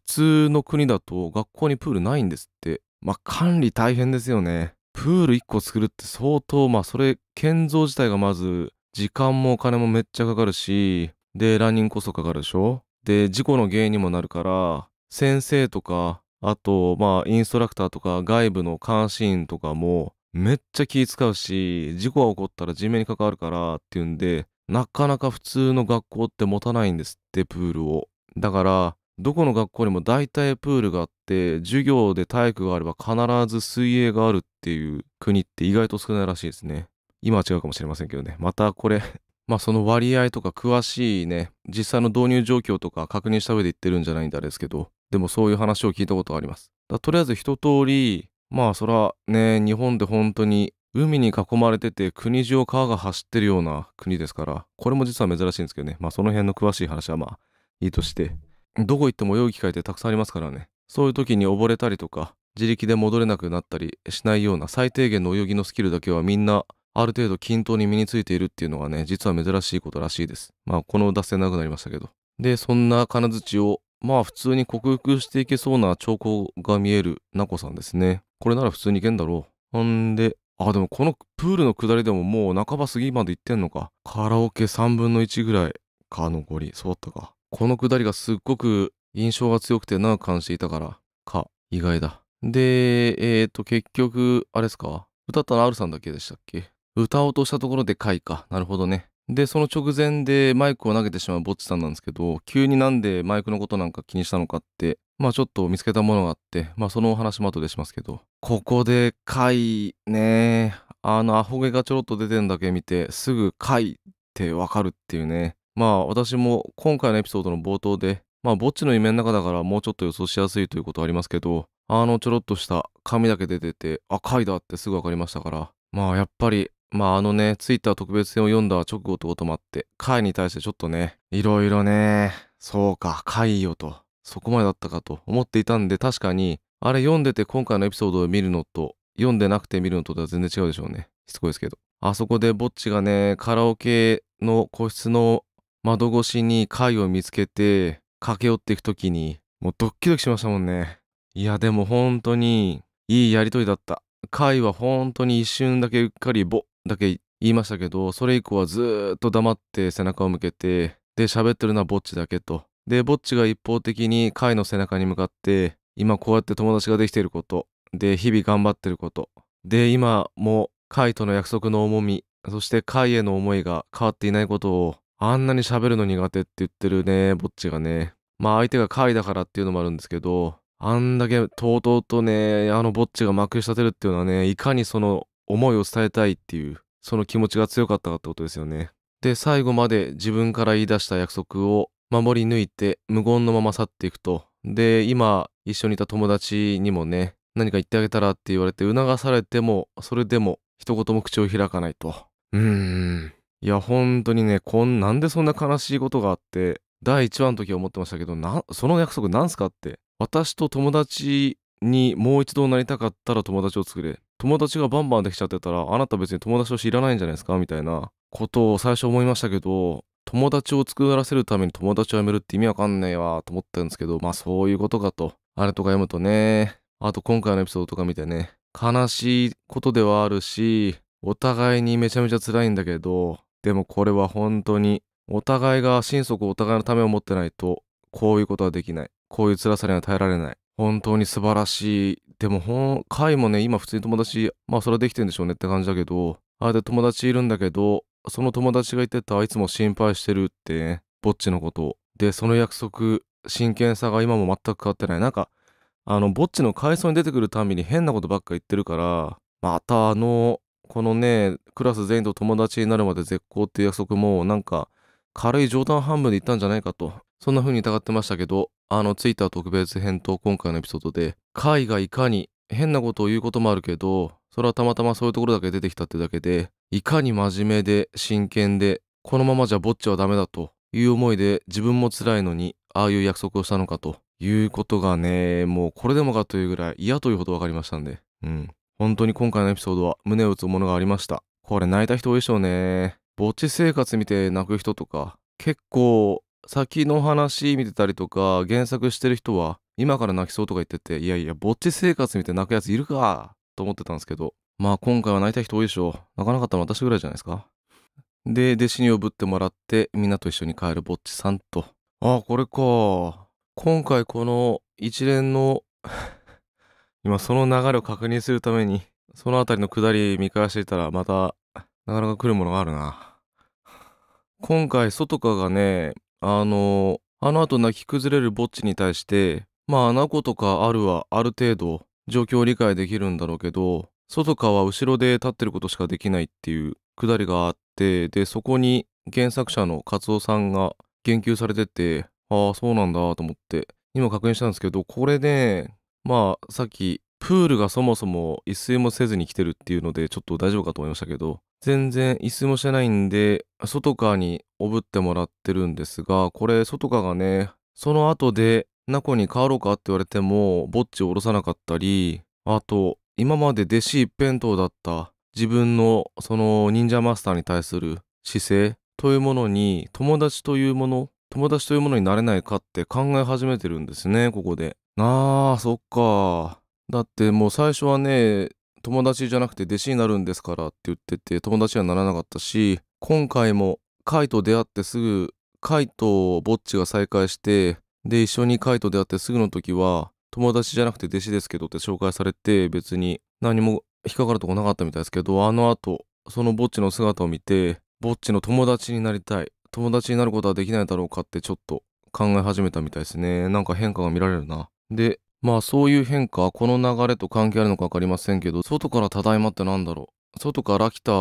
Speaker 1: 普通の国だと学校にプールないんですってまあ管理大変ですよねプール1個作るって相当まあそれ建造自体がまず時間もお金もめっちゃかかるしでランニングこそかかるでしょで事故の原因にもなるから先生とかあとまあインストラクターとか外部の監視員とかもめっちゃ気使うし事故が起こったら人命に関わるからっていうんでなかなか普通の学校って持たないんですってプールをだからどこの学校にも大体プールがあって授業で体育があれば必ず水泳があるっていう国って意外と少ないらしいですね今は違うかもしれませんけどねまたこれ まあその割合とか詳しいね実際の導入状況とか確認した上で言ってるんじゃないんだあれですけどでもそういう話を聞いたことがありますとりあえず一通りまあそはね日本で本当に海に囲まれてて国中川が走ってるような国ですからこれも実は珍しいんですけどねまあその辺の詳しい話はまあいいとしてどこ行っても泳ぐ機会ってたくさんありますからねそういう時に溺れたりとか自力で戻れなくなったりしないような最低限の泳ぎのスキルだけはみんなある程度均等に身についているっていうのがね実は珍しいことらしいですまあこの脱線なくなりましたけどでそんな金槌をまあ普通に克服していけそうな兆候が見えるナコさんですねこれなら普通にいけんだろうほんであ、でもこのプールの下りでももう半ば過ぎまで行ってんのか。カラオケ3分の1ぐらいか、残り。そうだったか。この下りがすっごく印象が強くて長く感じていたから、か、意外だ。で、えっ、ー、と、結局、あれですか。歌ったのるさんだけでしたっけ歌おうとしたところで回か。なるほどね。で、その直前でマイクを投げてしまうぼっちさんなんですけど、急になんでマイクのことなんか気にしたのかってまあちょっと見つけたものがあって、まあそのお話も後でしますけど、ここで貝ね、あのアホ毛がちょろっと出てんだけ見て、すぐ貝ってわかるっていうね。まあ私も今回のエピソードの冒頭で、まあぼっちの夢の中だからもうちょっと予想しやすいということありますけど、あのちょろっとした紙だけ出てて、あ、貝だってすぐわかりましたから、まあやっぱりまああのね、ツイッター特別編を読んだ直後とこともあって、いに対してちょっとね、いろいろね、そうか、いよと。そこまでだったかと思っていたんで、確かに、あれ読んでて今回のエピソードを見るのと、読んでなくて見るのとでは全然違うでしょうね。しつこいですけど。あそこでぼっちがね、カラオケの個室の窓越しに貝を見つけて、駆け寄っていくときに、もうドッキドキしましたもんね。いや、でも本当に、いいやりとりだった。貝は本当に一瞬だけうっかり、ぼ、だけ言いましたけど、それ以降はずーっと黙って背中を向けて、で、喋ってるのはぼっちだけと。で、ぼっちが一方的にカイの背中に向かって、今こうやって友達ができていること、で、日々頑張ってること、で、今もカイとの約束の重み、そしてカイへの思いが変わっていないことを、あんなに喋るの苦手って言ってるね、ぼっちがね。まあ相手がカイだからっていうのもあるんですけど、あんだけとうとうとね、あのぼっちがまくし立てるっていうのはね、いかにその思いを伝えたいっていう、その気持ちが強かったかってことですよね。で、最後まで自分から言い出した約束を守り抜いて無言のまま去っていくと。で、今一緒にいた友達にもね、何か言ってあげたらって言われて促されても、それでも一言も口を開かないと。
Speaker 2: うーん。
Speaker 1: いや、本当にね、こんなんでそんな悲しいことがあって、第1話の時は思ってましたけど、その約束なんすかって。私と友達にもう一度なりたかったら友達を作れ。友達がバンバンできちゃってたら、あなた別に友達を知らないんじゃないですかみたいなことを最初思いましたけど、友達を作らせるために友達を辞めるって意味わかんねえわと思ったんですけど、まあそういうことかと。あれとか読むとね、あと今回のエピソードとか見てね、悲しいことではあるし、お互いにめちゃめちゃ辛いんだけど、でもこれは本当に、お互いが心底お互いのためを持ってないと、こういうことはできない。こういう辛さには耐えられない。本当に素晴らしい。でもほん、回もね、今普通に友達、まあそれはできてんでしょうねって感じだけど、あれで友達いるんだけど、その友達が言ってたいつも心配してるってね、ぼっちのことを。で、その約束、真剣さが今も全く変わってない。なんか、あの、ぼっちの階層に出てくるたびに変なことばっか言ってるから、またあの、このね、クラス全員と友達になるまで絶好っていう約束も、なんか、軽い冗談半分で言ったんじゃないかと、そんな風に疑ってましたけど、あの、ツイッター特別編と今回のエピソードで、海がいかに変なことを言うこともあるけど、それはたまたまそういうところだけ出てきたってだけで、いかに真面目で真剣で、このままじゃぼっちはダメだという思いで自分も辛いのに、ああいう約束をしたのかということがね、もうこれでもかというぐらい嫌というほど分かりましたんで。うん。本当に今回のエピソードは胸を打つものがありました。これ泣いた人多いでしょうね。ぼっち生活見て泣く人とか、結構先の話見てたりとか原作してる人は今から泣きそうとか言ってて、いやいや、ぼっち生活見て泣くやついるかと思ってたんですけど、まあ今回は泣いた人多いでしょう。泣かなかったの私ぐらいじゃないですか。で、弟子に呼ぶってもらって、みんなと一緒に帰るぼっちさんと。ああ、これか。今回この一連の 今その流れを確認するために、そのあたりの下り見返していたら、また、なかなか来るものがあるな。今回、外かがね、あの、あの後泣き崩れるぼっちに対して、まあ、アナコとかあるはある程度状況を理解できるんだろうけど、外川は後ろで立ってることしかできないっていうくだりがあってでそこに原作者のカツオさんが言及されててああそうなんだと思って今確認したんですけどこれねまあさっきプールがそもそも一睡もせずに来てるっていうのでちょっと大丈夫かと思いましたけど全然一睡もしてないんで外川におぶってもらってるんですがこれ外川がねその後でナコに帰ろうかって言われてもぼっちを下ろさなかったりあと今まで弟子一辺倒だった自分のその忍者マスターに対する姿勢というものに友達というもの友達というものになれないかって考え始めてるんですねここで。あーそっかだってもう最初はね友達じゃなくて弟子になるんですからって言ってて友達にはならなかったし今回もカイと出会ってすぐカイとぼっちが再会してで一緒にカイと出会ってすぐの時は友達じゃなくて弟子ですけどって紹介されて、別に何も引っかかるとこなかったみたいですけど、あの後、そのぼっちの姿を見て、ぼっちの友達になりたい。友達になることはできないだろうかってちょっと考え始めたみたいですね。なんか変化が見られるな。で、まあそういう変化、この流れと関係あるのか分かりませんけど、外からただいまってなんだろう。外から来た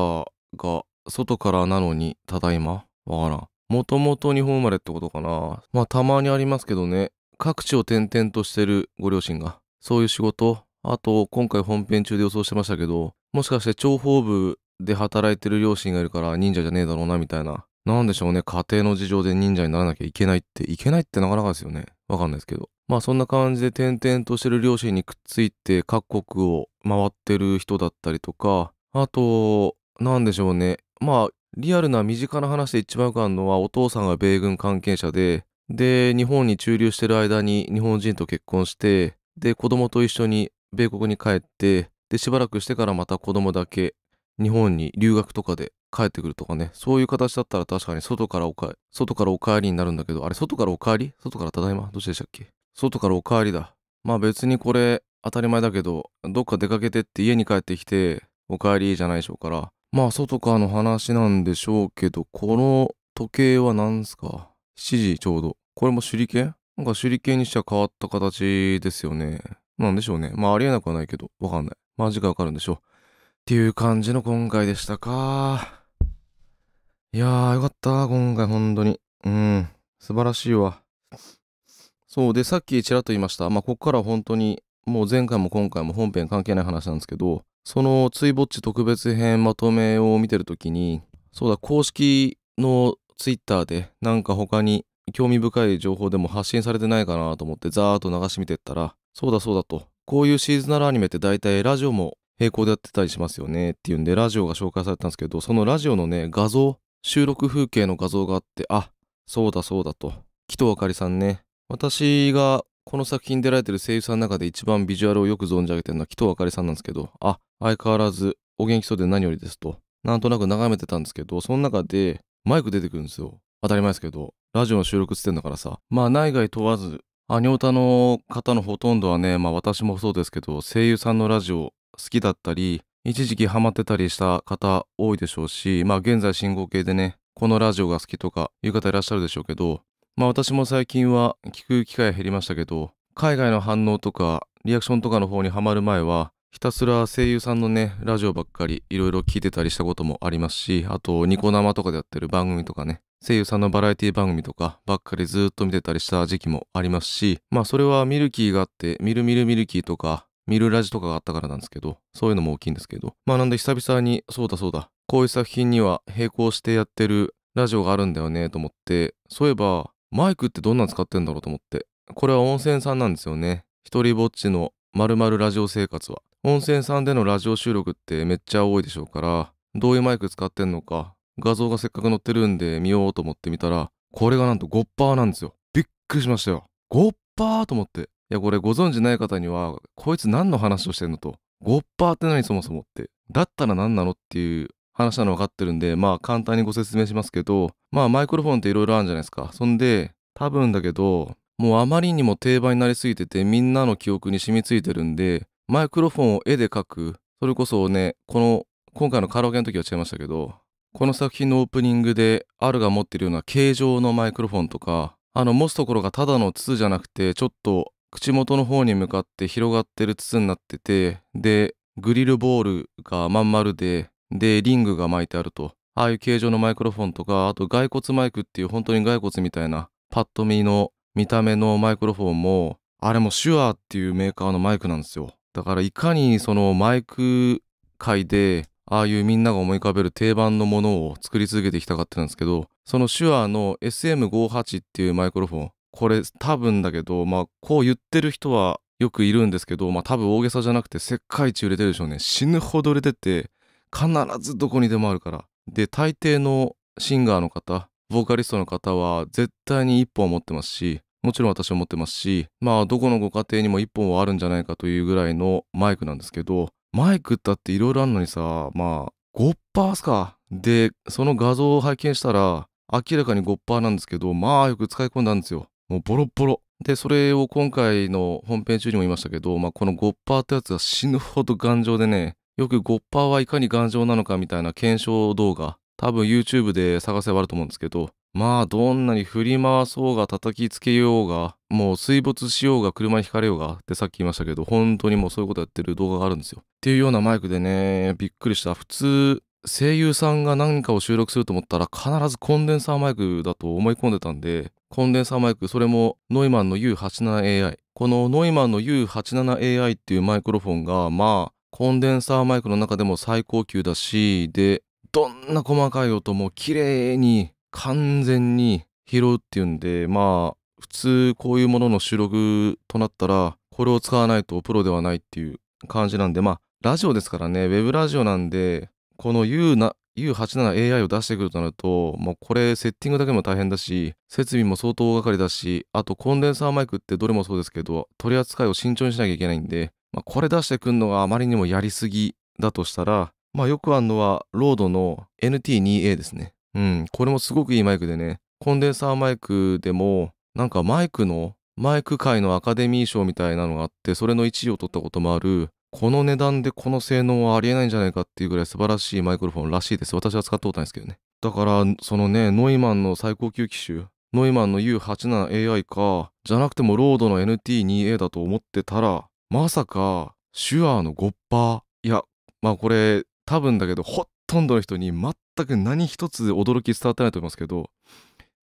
Speaker 1: が、外からなのにただいまわからん。もともと日本生まれってことかな。まあたまにありますけどね。各地を転々としてるご両親が、そういう仕事、あと今回本編中で予想してましたけど、もしかして諜報部で働いてる両親がいるから忍者じゃねえだろうなみたいな。なんでしょうね、家庭の事情で忍者にならなきゃいけないって、いけないってなかなかですよね。わかんないですけど。まあそんな感じで転々としてる両親にくっついて各国を回ってる人だったりとか、あと、なんでしょうね。まあ、リアルな身近な話で一番よくあるのはお父さんが米軍関係者で、で、日本に駐留してる間に日本人と結婚して、で、子供と一緒に米国に帰って、で、しばらくしてからまた子供だけ日本に留学とかで帰ってくるとかね、そういう形だったら確かに外からおか外からお帰りになるんだけど、あれ、外からお帰り外からただいまどっちでしたっけ外からお帰りだ。まあ別にこれ当たり前だけど、どっか出かけてって家に帰ってきて、お帰りじゃないでしょうから、まあ外からの話なんでしょうけど、この時計は何すか ?7 時ちょうど。これも手裏剣なんか手裏剣にしては変わった形ですよね。なんでしょうね。まあありえなくはないけど、わかんない。マジかわかるんでしょう。っていう感じの今回でしたか。いやーよかった、今回本当に。うん、素晴らしいわ。そうで、さっきちらっと言いました。まあここから本当に、もう前回も今回も本編関係ない話なんですけど、そのついぼっち特別編まとめを見てるときに、そうだ、公式のツイッターでなんか他に興味深い情報でも発信されてないかなと思ってザーッと流し見てったら、そうだそうだと、こういうシーズナルアニメって大体ラジオも並行でやってたりしますよねっていうんでラジオが紹介されたんですけど、そのラジオのね、画像、収録風景の画像があって、あ、そうだそうだと、紀藤あかりさんね、私がこの作品出られてる声優さんの中で一番ビジュアルをよく存じ上げてるのは紀藤あかりさんなんですけど、あ、相変わらずお元気そうで何よりですと、なんとなく眺めてたんですけど、その中でマイク出てくるんですよ。当たり前ですけど、ラジオの収録つってんだからさ、まあ内外問わず、アニオタの方のほとんどはね、まあ私もそうですけど、声優さんのラジオ好きだったり、一時期ハマってたりした方多いでしょうし、まあ現在進行形でね、このラジオが好きとかいう方いらっしゃるでしょうけど、まあ私も最近は聞く機会減りましたけど、海外の反応とかリアクションとかの方にはまる前は、ひたすら声優さんのね、ラジオばっかりいろいろ聞いてたりしたこともありますし、あとニコ生とかでやってる番組とかね、声優さんのバラエティ番組とかばっかりずっと見てたりした時期もありますし、まあそれはミルキーがあって、ミルミルミルキーとか、ミルラジとかがあったからなんですけど、そういうのも大きいんですけど、まあなんで久々に、そうだそうだ、こういう作品には並行してやってるラジオがあるんだよねと思って、そういえばマイクってどんなの使ってんだろうと思って、これは温泉さんなんですよね。一人ぼっちのまるラジオ生活は。温泉さんでのラジオ収録ってめっちゃ多いでしょうから、どういうマイク使ってんのか、画像がせっかく載ってるんで見ようと思ってみたら、これがなんと5%なんですよ。びっくりしましたよ。5%と思って。いや、これご存知ない方には、こいつ何の話をしてんのと。5%って何そもそもって。だったら何なのっていう話なの分かってるんで、まあ簡単にご説明しますけど、まあマイクロフォンっていろいろあるんじゃないですか。そんで、多分だけど、もうあまりにも定番になりすぎててみんなの記憶に染みついてるんでマイクロフォンを絵で描く、それこそね、この、今回のカラオケの時は違いましたけど、この作品のオープニングで、アルが持ってるような形状のマイクロフォンとか、あの、持つところがただの筒じゃなくて、ちょっと口元の方に向かって広がってる筒になってて、で、グリルボールがまん丸で、で、リングが巻いてあると。ああいう形状のマイクロフォンとか、あと骸骨マイクっていう本当に骸骨みたいな、パッと見の見た目のマイクロフォンも、あれもシュアーっていうメーカーのマイクなんですよ。だからいかにそのマイク界でああいうみんなが思い浮かべる定番のものを作り続けてきたかってなんですけどその手話の SM58 っていうマイクロフォンこれ多分だけどまあこう言ってる人はよくいるんですけどまあ多分大げさじゃなくて世界一売れてるでしょうね死ぬほど売れてて必ずどこにでもあるからで大抵のシンガーの方ボーカリストの方は絶対に1本持ってますしもちろん私は持ってますし、まあどこのご家庭にも1本はあるんじゃないかというぐらいのマイクなんですけど、マイクっだっていろいろあるのにさ、まあ5%パーすか。で、その画像を拝見したら、明らかに5%パーなんですけど、まあよく使い込んだんですよ。もうボロボロ。で、それを今回の本編中にも言いましたけど、まあこの5%パーってやつが死ぬほど頑丈でね、よく5%パーはいかに頑丈なのかみたいな検証動画、多分 YouTube で探せばあると思うんですけど、まあどんなに振り回そうが叩きつけようがもう水没しようが車にひかれようがってさっき言いましたけど本当にもうそういうことやってる動画があるんですよっていうようなマイクでねびっくりした普通声優さんが何かを収録すると思ったら必ずコンデンサーマイクだと思い込んでたんでコンデンサーマイクそれもノイマンの U87AI このノイマンの U87AI っていうマイクロフォンがまあコンデンサーマイクの中でも最高級だしでどんな細かい音も綺麗に完全に拾うっていうんでまあ普通こういうものの収録となったらこれを使わないとプロではないっていう感じなんでまあラジオですからねウェブラジオなんでこの U U87AI を出してくるとなるともうこれセッティングだけも大変だし設備も相当大掛かりだしあとコンデンサーマイクってどれもそうですけど取り扱いを慎重にしなきゃいけないんで、まあ、これ出してくるのがあまりにもやりすぎだとしたらまあよくあるのはロードの NT2A ですねうん、これもすごくいいマイクでね、コンデンサーマイクでも、なんかマイクの、マイク界のアカデミー賞みたいなのがあって、それの1位を取ったこともある、この値段でこの性能はありえないんじゃないかっていうぐらい素晴らしいマイクロフォンらしいです。私は使ったことないですけどね。だから、そのね、ノイマンの最高級機種、ノイマンの U87AI か、じゃなくてもロードの NT2A だと思ってたら、まさか、シュアーの5%。いや、まあこれ、多分だけど、ほとんどの人に全く何一つ驚き伝わってないと思いますけど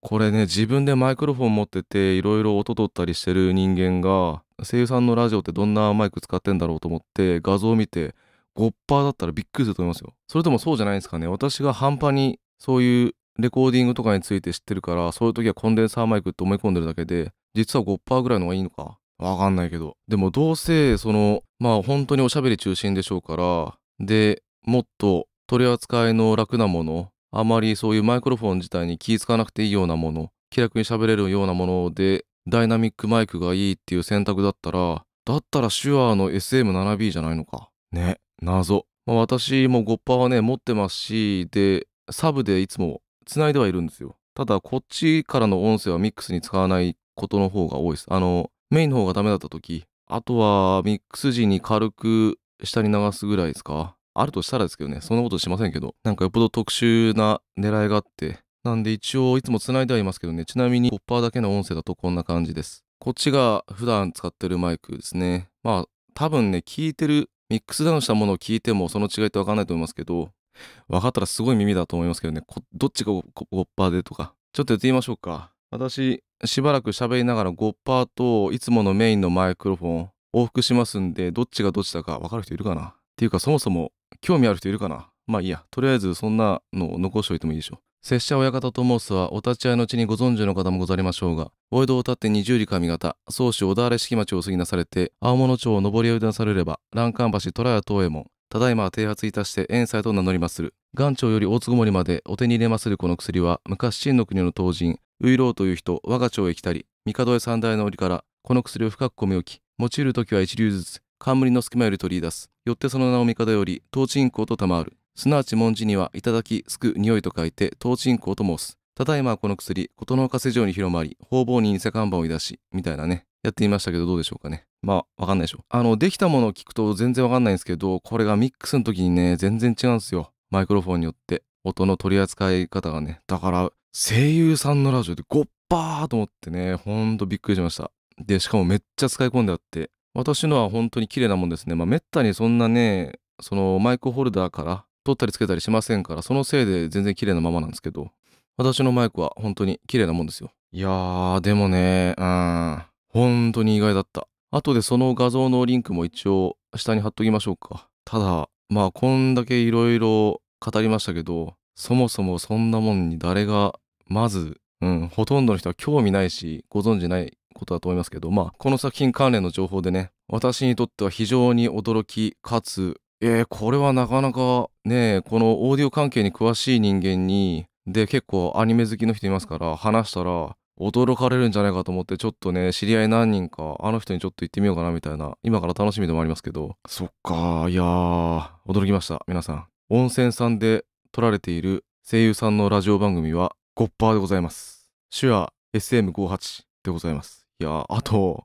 Speaker 1: これね自分でマイクロフォン持ってていろいろ音取ったりしてる人間が声優さんのラジオってどんなマイク使ってんだろうと思って画像を見て5%だったらびっくりすると思いますよそれともそうじゃないですかね私が半端にそういうレコーディングとかについて知ってるからそういう時はコンデンサーマイクって思い込んでるだけで実は5%ぐらいの方がいいのかわかんないけどでもどうせそのまあ本当におしゃべり中心でしょうからでもっと取り扱いの楽なもの、あまりそういうマイクロフォン自体に気付かなくていいようなもの、気楽に喋れるようなもので、ダイナミックマイクがいいっていう選択だったら、だったらシュアーの SM7B じゃないのか。ね、謎。まあ、私もゴッパーはね、持ってますし、で、サブでいつも繋いではいるんですよ。ただ、こっちからの音声はミックスに使わないことの方が多いです。あの、メインの方がダメだった時、あとはミックス時に軽く下に流すぐらいですか。あるとしたらですけどね、そんなことしませんけど、なんかよっぽど特殊な狙いがあって、なんで一応いつも繋いではいますけどね、ちなみにポッパーだけの音声だとこんな感じです。こっちが普段使ってるマイクですね。まあ多分ね、聞いてる、ミックスダウンしたものを聞いてもその違いってわかんないと思いますけど、分かったらすごい耳だと思いますけどね、どっちがゴッパーでとか。ちょっとやってみましょうか。私、しばらく喋りながらゴッパーといつものメインのマイクロフォン往復しますんで、どっちがどっちだか分かる人いるかなっていうかそもそも興味ある人いるかなまあいいや、とりあえずそんなのを残しておいてもいいでしょう。拙者親方と申すは、お立ち会いのうちにご存知の方もござりましょうが、お江戸を立って二十里上方、宗主小田原敷町を過ぎなされて、青物町を上りを出されれば、欄干橋虎屋東右衛門、ただいまは停発いたして遠斎と名乗りまする。岩町より大津曇りまでお手に入れまするこの薬は、昔真の国の当人、ウイローという人、我が町へ来たり、帝へ三代の折から、この薬を深く込み置き、用いる時は一流ずつ、冠の隙間より取り出す。よってその名を味方より、当人公と賜る。すなわち文字には、いただき、すく、匂いと書いて、当人公と申す。ただいまこの薬、ことのかせ城に広まり、方々に偽看板をい出し、みたいなね。やってみましたけどどうでしょうかね。まあ、わかんないでしょ。あの、できたものを聞くと全然わかんないんですけど、これがミックスの時にね、全然違うんですよ。マイクロフォンによって、音の取り扱い方がね。だから、声優さんのラジオでゴッパーと思ってね、ほんとびっくりしました。で、しかもめっちゃ使い込んであって、私のは本当に綺麗なもんですね。まあ、めったにそんなね、そのマイクホルダーから取ったりつけたりしませんから、そのせいで全然綺麗なままなんですけど、私のマイクは本当に綺麗なもんですよ。いやー、でもね、うん、本当に意外だった。後でその画像のリンクも一応下に貼っときましょうか。ただ、まあこんだけいろいろ語りましたけど、そもそもそんなもんに誰が、まず、うん、ほとんどの人は興味ないし、ご存じないことだと思いますけど、まあ、この作品関連の情報でね、私にとっては非常に驚き、かつ、えー、これはなかなかね、このオーディオ関係に詳しい人間に、で、結構アニメ好きの人いますから、話したら、驚かれるんじゃないかと思ってちょっとね知り合い何人かあの人にちょっと行ってみようかなみたいな今から楽しみでもありますけどそっかいやー驚きました皆さん温泉さんで撮られている声優さんのラジオ番組はゴッパーでございます手話 SM58 でございますいやあと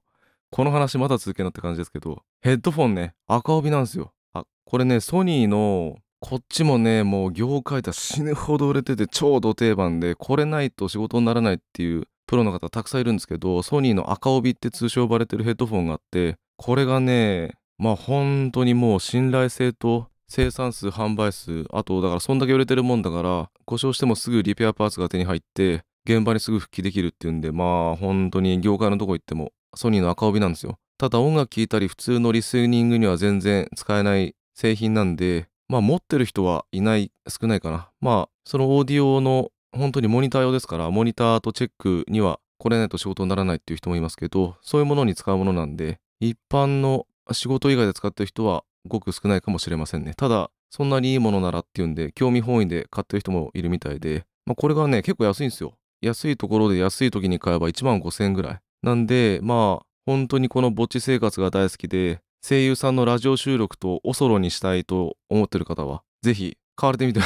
Speaker 1: この話まだ続けなって感じですけどヘッドフォンね赤帯なんですよあこれねソニーのこっちもねもう業界は死ぬほど売れてて超ド定番でこれないと仕事にならないっていうプロの方たくさんいるんですけどソニーの赤帯って通称呼ばれてるヘッドフォンがあってこれがねまあ本当にもう信頼性と生産数販売数あとだからそんだけ売れてるもんだから故障してもすぐリペアパーツが手に入って現場にすぐ復帰できるっていうんで、まあ本当に業界のとこ行ってもソニーの赤帯なんですよ。ただ音楽聴いたり普通のリスニングには全然使えない製品なんで、まあ持ってる人はいない、少ないかな。まあそのオーディオの本当にモニター用ですから、モニターとチェックには来れないと仕事にならないっていう人もいますけど、そういうものに使うものなんで、一般の仕事以外で使ってる人はごく少ないかもしれませんね。ただ、そんなにいいものならっていうんで、興味本位で買ってる人もいるみたいで、まあ、これがね、結構安いんですよ。安いところで安い時に買えば1万5000円ぐらい。なんで、まあ、本当にこの墓地生活が大好きで、声優さんのラジオ収録とおそろにしたいと思ってる方は、ぜひ、買われてみて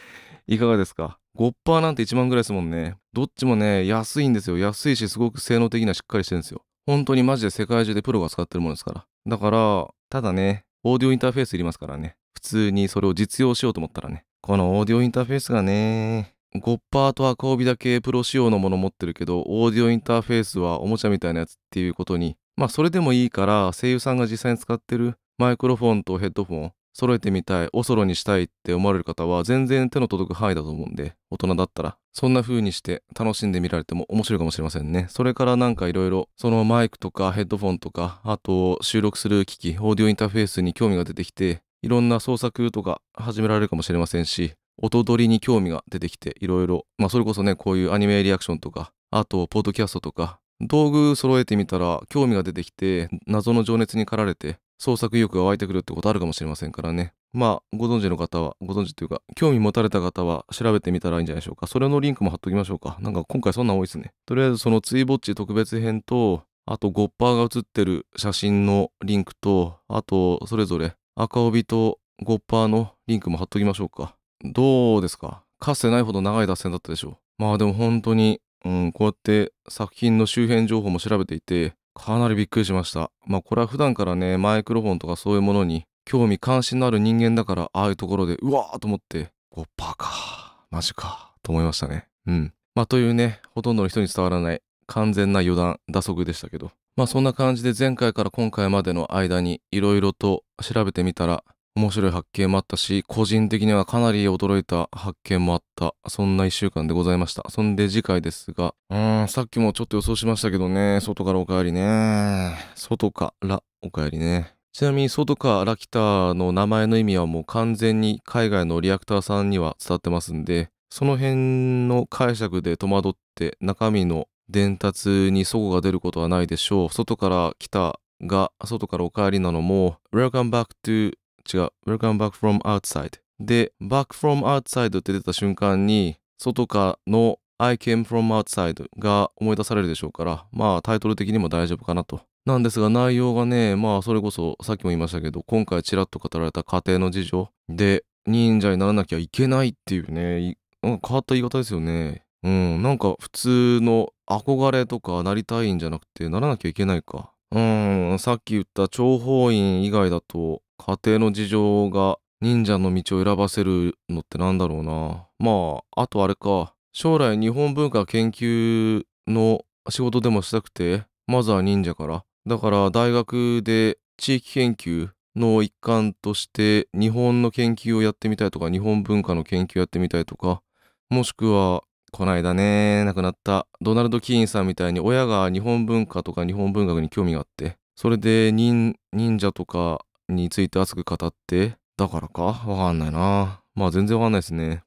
Speaker 1: いかがですかゴッパーなんて1万ぐらいですもんね。どっちもね、安いんですよ。安いし、すごく性能的にはしっかりしてるんですよ。本当にマジで世界中でプロが使ってるものですから。だから、ただね、オーディオインターフェースいりますからね。普通にそれを実用しようと思ったらね。このオーディオインターフェースがね、ゴッパーとアコーだけプロ仕様のもの持ってるけど、オーディオインターフェースはおもちゃみたいなやつっていうことに、まあそれでもいいから声優さんが実際に使ってるマイクロフォンとヘッドフォン揃えてみたい、おそろにしたいって思われる方は全然手の届く範囲だと思うんで、大人だったら。そんな風にして楽しんでみられても面白いかもしれませんね。それからなんかいろいろ、そのマイクとかヘッドフォンとか、あと収録する機器、オーディオインターフェースに興味が出てきて、いろんな創作とか始められるかもしれませんし、音取りに興味が出てきて、いろいろ、まあ、それこそね、こういうアニメリアクションとか、あと、ポッドキャストとか、道具揃えてみたら、興味が出てきて、謎の情熱に駆られて、創作意欲が湧いてくるってことあるかもしれませんからね。まあ、ご存知の方は、ご存知というか、興味持たれた方は調べてみたらいいんじゃないでしょうか。それのリンクも貼っときましょうか。なんか今回そんな多いですね。とりあえずそのツイぼっち特別編と、あとゴッパーが写ってる写真のリンクと、あとそれぞれ赤帯とゴッパーのリンクも貼っときましょうか。どうですかかつてないほど長い脱線だったでしょう。まあでも本当に、うん、こうやって作品の周辺情報も調べていて、かなりびっくりしました。まあこれは普段からね、マイクロフォンとかそういうものに興味関心のある人間だから、ああいうところで、うわーと思って、こう、バか、マジか、と思いましたね。うん。まあというね、ほとんどの人に伝わらない完全な余談、打足でしたけど。まあそんな感じで前回から今回までの間にいろいろと調べてみたら、面白い発見もあったし、個人的にはかなり驚いた発見もあった。そんな一週間でございました。そんで次回ですが、うーん、さっきもちょっと予想しましたけどね、外からお帰りね。外からお帰りね。ちなみに、外から来たの名前の意味はもう完全に海外のリアクターさんには伝わってますんで、その辺の解釈で戸惑って中身の伝達に齟齬が出ることはないでしょう。外から来たが、外からお帰りなのも、Welcome back to 違う。Welcome back from outside。で、back from outside って出た瞬間に、外からの I came from outside が思い出されるでしょうから、まあタイトル的にも大丈夫かなと。なんですが内容がね、まあそれこそさっきも言いましたけど、今回ちらっと語られた家庭の事情で忍者にならなきゃいけないっていうね、なんか変わった言い方ですよね。うん、なんか普通の憧れとかなりたいんじゃなくてならなきゃいけないか。うんさっき言った諜報員以外だと家庭の事情が忍者の道を選ばせるのってなんだろうなまああとあれか将来日本文化研究の仕事でもしたくてまずは忍者からだから大学で地域研究の一環として日本の研究をやってみたいとか日本文化の研究をやってみたいとかもしくはこないだね、亡くなった。ドナルド・キーンさんみたいに親が日本文化とか日本文学に興味があって、それで忍者とかについて熱く語って、だからかわかんないな。まあ全然わかんないですね。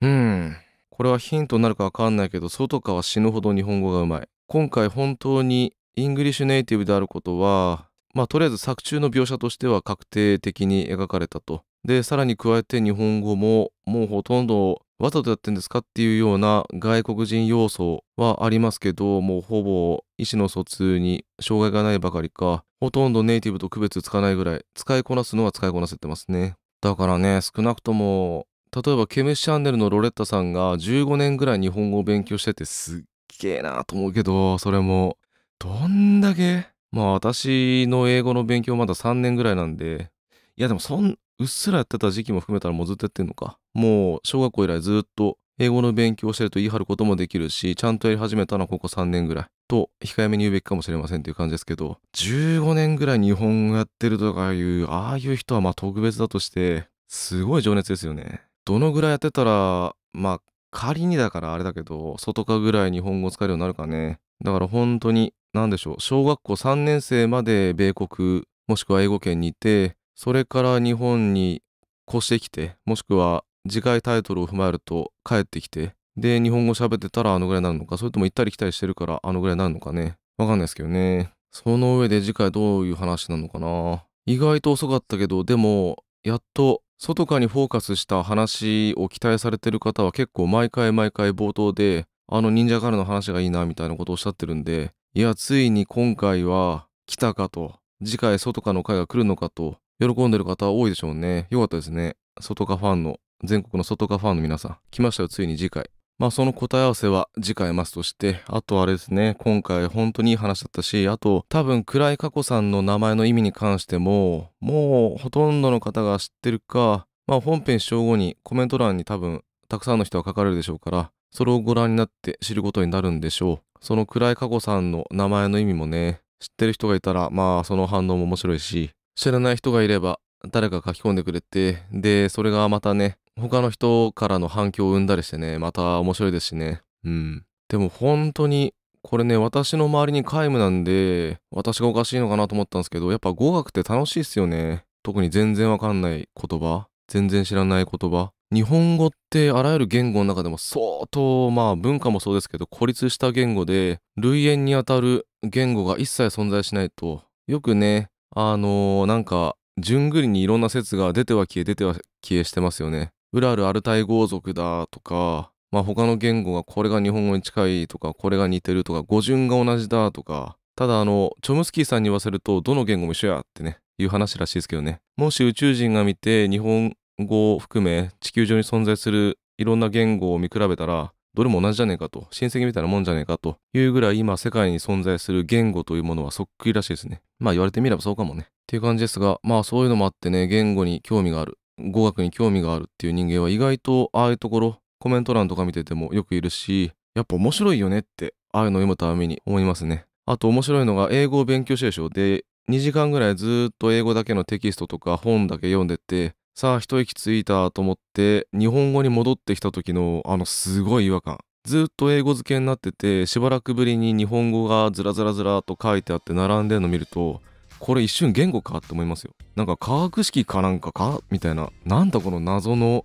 Speaker 1: うん。これはヒントになるかわかんないけど、外かは死ぬほど日本語がうまい。今回本当にイングリッシュネイティブであることは、まあとりあえず作中の描写としては確定的に描かれたと。で、さらに加えて日本語ももうほとんどわざとやってんですかっていうような外国人要素はありますけど、もうほぼ意思の疎通に障害がないばかりか、ほとんどネイティブと区別つかないぐらい、使いこなすのは使いこなせてますね。だからね、少なくとも、例えばケメシチャンネルのロレッタさんが15年ぐらい日本語を勉強しててすっげえなと思うけど、それも、どんだけまあ私の英語の勉強まだ3年ぐらいなんで、いやでもそん、うっすらやってた時期も含めたらもうずっとやってんのか。もう小学校以来ずっと英語の勉強してると言い張ることもできるし、ちゃんとやり始めたのはここ3年ぐらい。と、控えめに言うべきかもしれませんという感じですけど、15年ぐらい日本語やってるとかいう、ああいう人はまあ特別だとして、すごい情熱ですよね。どのぐらいやってたら、まあ仮にだからあれだけど、外かぐらい日本語使えるようになるかね。だから本当に、何でしょう、小学校3年生まで米国、もしくは英語圏にいて、それから日本に越してきて、もしくは次回タイトルを踏まえると帰ってきて、で、日本語喋ってたらあのぐらいになるのか、それとも行ったり来たりしてるからあのぐらいになるのかね。わかんないですけどね。その上で次回どういう話なのかな。意外と遅かったけど、でも、やっと外かにフォーカスした話を期待されてる方は結構毎回毎回冒頭で、あの忍者ガールの話がいいなみたいなことをおっしゃってるんで、いや、ついに今回は来たかと、次回外かの回が来るのかと、喜んでる方多いでしょうね。よかったですね。外科ファンの、全国の外科ファンの皆さん、来ましたよ、ついに次回。まあその答え合わせは次回ますとして、あとあれですね、今回本当にいい話だったし、あと多分暗い過去さんの名前の意味に関しても、もうほとんどの方が知ってるか、まあ本編視聴後にコメント欄に多分たくさんの人が書かれるでしょうから、それをご覧になって知ることになるんでしょう。その暗い過去さんの名前の意味もね、知ってる人がいたら、まあその反応も面白いし、知らない人がいれば、誰か書き込んでくれて、で、それがまたね、他の人からの反響を生んだりしてね、また面白いですしね。うん。でも本当に、これね、私の周りに皆無なんで、私がおかしいのかなと思ったんですけど、やっぱ語学って楽しいっすよね。特に全然わかんない言葉、全然知らない言葉。日本語ってあらゆる言語の中でも相当、まあ文化もそうですけど、孤立した言語で、類縁にあたる言語が一切存在しないと、よくね、あのー、なんか、順繰りにいろんな説が出ては消え出ては消えしてますよね。ウラルアルタイ豪族だとか、まあ、他の言語がこれが日本語に近いとか、これが似てるとか、語順が同じだとか、ただあの、チョムスキーさんに言わせると、どの言語も一緒やってね、いう話らしいですけどね。もし宇宙人が見て、日本語を含め地球上に存在するいろんな言語を見比べたら、どれも同じじゃねえかと、親戚みたいなもんじゃねえかというぐらい今世界に存在する言語というものはそっくりらしいですね。まあ言われてみればそうかもね。っていう感じですが、まあそういうのもあってね、言語に興味がある、語学に興味があるっていう人間は意外とああいうところ、コメント欄とか見ててもよくいるし、やっぱ面白いよねって、ああいうのを読むために思いますね。あと面白いのが英語を勉強してるでしょ。で、2時間ぐらいずっと英語だけのテキストとか本だけ読んでて、さあ一息ついたと思って日本語に戻ってきた時のあのすごい違和感ずっと英語付けになっててしばらくぶりに日本語がずらずらずらと書いてあって並んでるの見るとこれ一瞬言語かって思いますよなんか化学式かなんかかみたいななんだこの謎の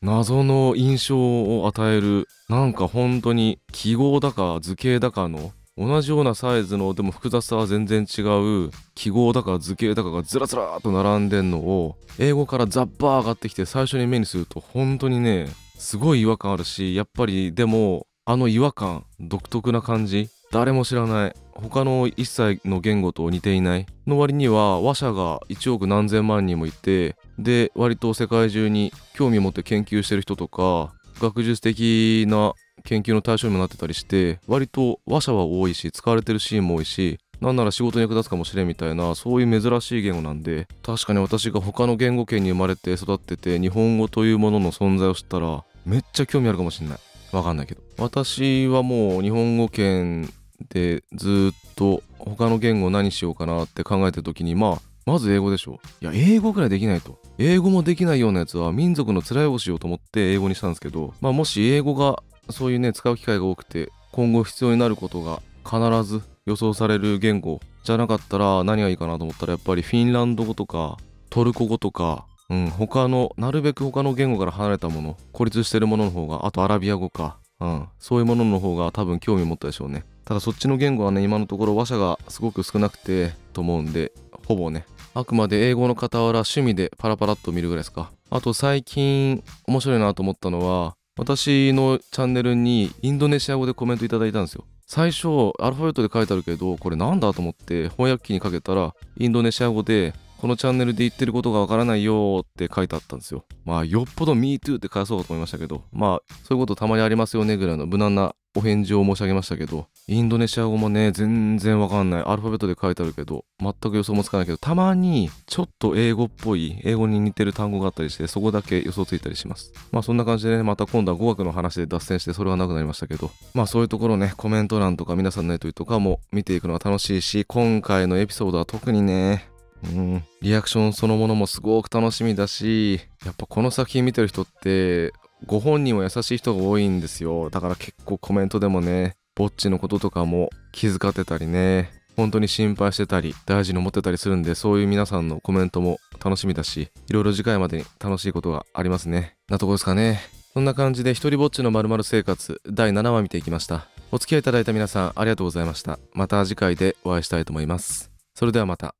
Speaker 1: 謎の印象を与えるなんか本当に記号だか図形だかの同じようなサイズのでも複雑さは全然違う記号だか図形だかがずらずらっと並んでんのを英語からザッバー上がってきて最初に目にすると本当にねすごい違和感あるしやっぱりでもあの違和感独特な感じ誰も知らない他の一切の言語と似ていないの割には話者が1億何千万人もいてで割と世界中に興味を持って研究してる人とか学術的な研究の対象にもなってたりして割と話者は多いし使われてるシーンも多いしなんなら仕事に役立つかもしれんみたいなそういう珍しい言語なんで確かに私が他の言語圏に生まれて育ってて日本語というものの存在を知ったらめっちゃ興味あるかもしんないわかんないけど私はもう日本語圏でずっと他の言語何しようかなって考えてる時にまあまず英語でしょいや英語くらいできないと英語もできないようなやつは民族の辛いをしようと思って英語にしたんですけどまあもし英語がそういうね使う機会が多くて今後必要になることが必ず予想される言語じゃなかったら何がいいかなと思ったらやっぱりフィンランド語とかトルコ語とか、うん、他のなるべく他の言語から離れたもの孤立してるものの方があとアラビア語か、うん、そういうものの方が多分興味持ったでしょうねただそっちの言語はね今のところ話者がすごく少なくてと思うんでほぼねあくまで英語の傍ら趣味でパラパラっと見るぐらいですかあと最近面白いなと思ったのは私のチャンネルにインドネシア語でコメントいただいたんですよ。最初、アルファベットで書いてあるけど、これなんだと思って翻訳機にかけたら、インドネシア語でこのチャンネルで言ってることがわからないよって書いてあったんですよ。まあ、よっぽど MeToo って返そうかと思いましたけど、まあ、そういうことたまにありますよねぐらいの無難なお返事を申し上げましたけど、インドネシア語もね、全然わかんない。アルファベットで書いてあるけど、全く予想もつかないけど、たまにちょっと英語っぽい、英語に似てる単語があったりして、そこだけ予想ついたりします。まあそんな感じでね、また今度は語学の話で脱線して、それはなくなりましたけど、まあそういうところね、コメント欄とか皆さんのやりとりとかも見ていくのは楽しいし、今回のエピソードは特にね、うん、リアクションそのものもすごく楽しみだしやっぱこの作品見てる人ってご本人も優しい人が多いんですよだから結構コメントでもねぼっちのこととかも気遣ってたりね本当に心配してたり大事に思ってたりするんでそういう皆さんのコメントも楽しみだしいろいろ次回までに楽しいことがありますねなとこですかねそんな感じでと人ぼっちのまる生活第7話見ていきましたお付き合いいただいた皆さんありがとうございましたまた次回でお会いしたいと思いますそれではまた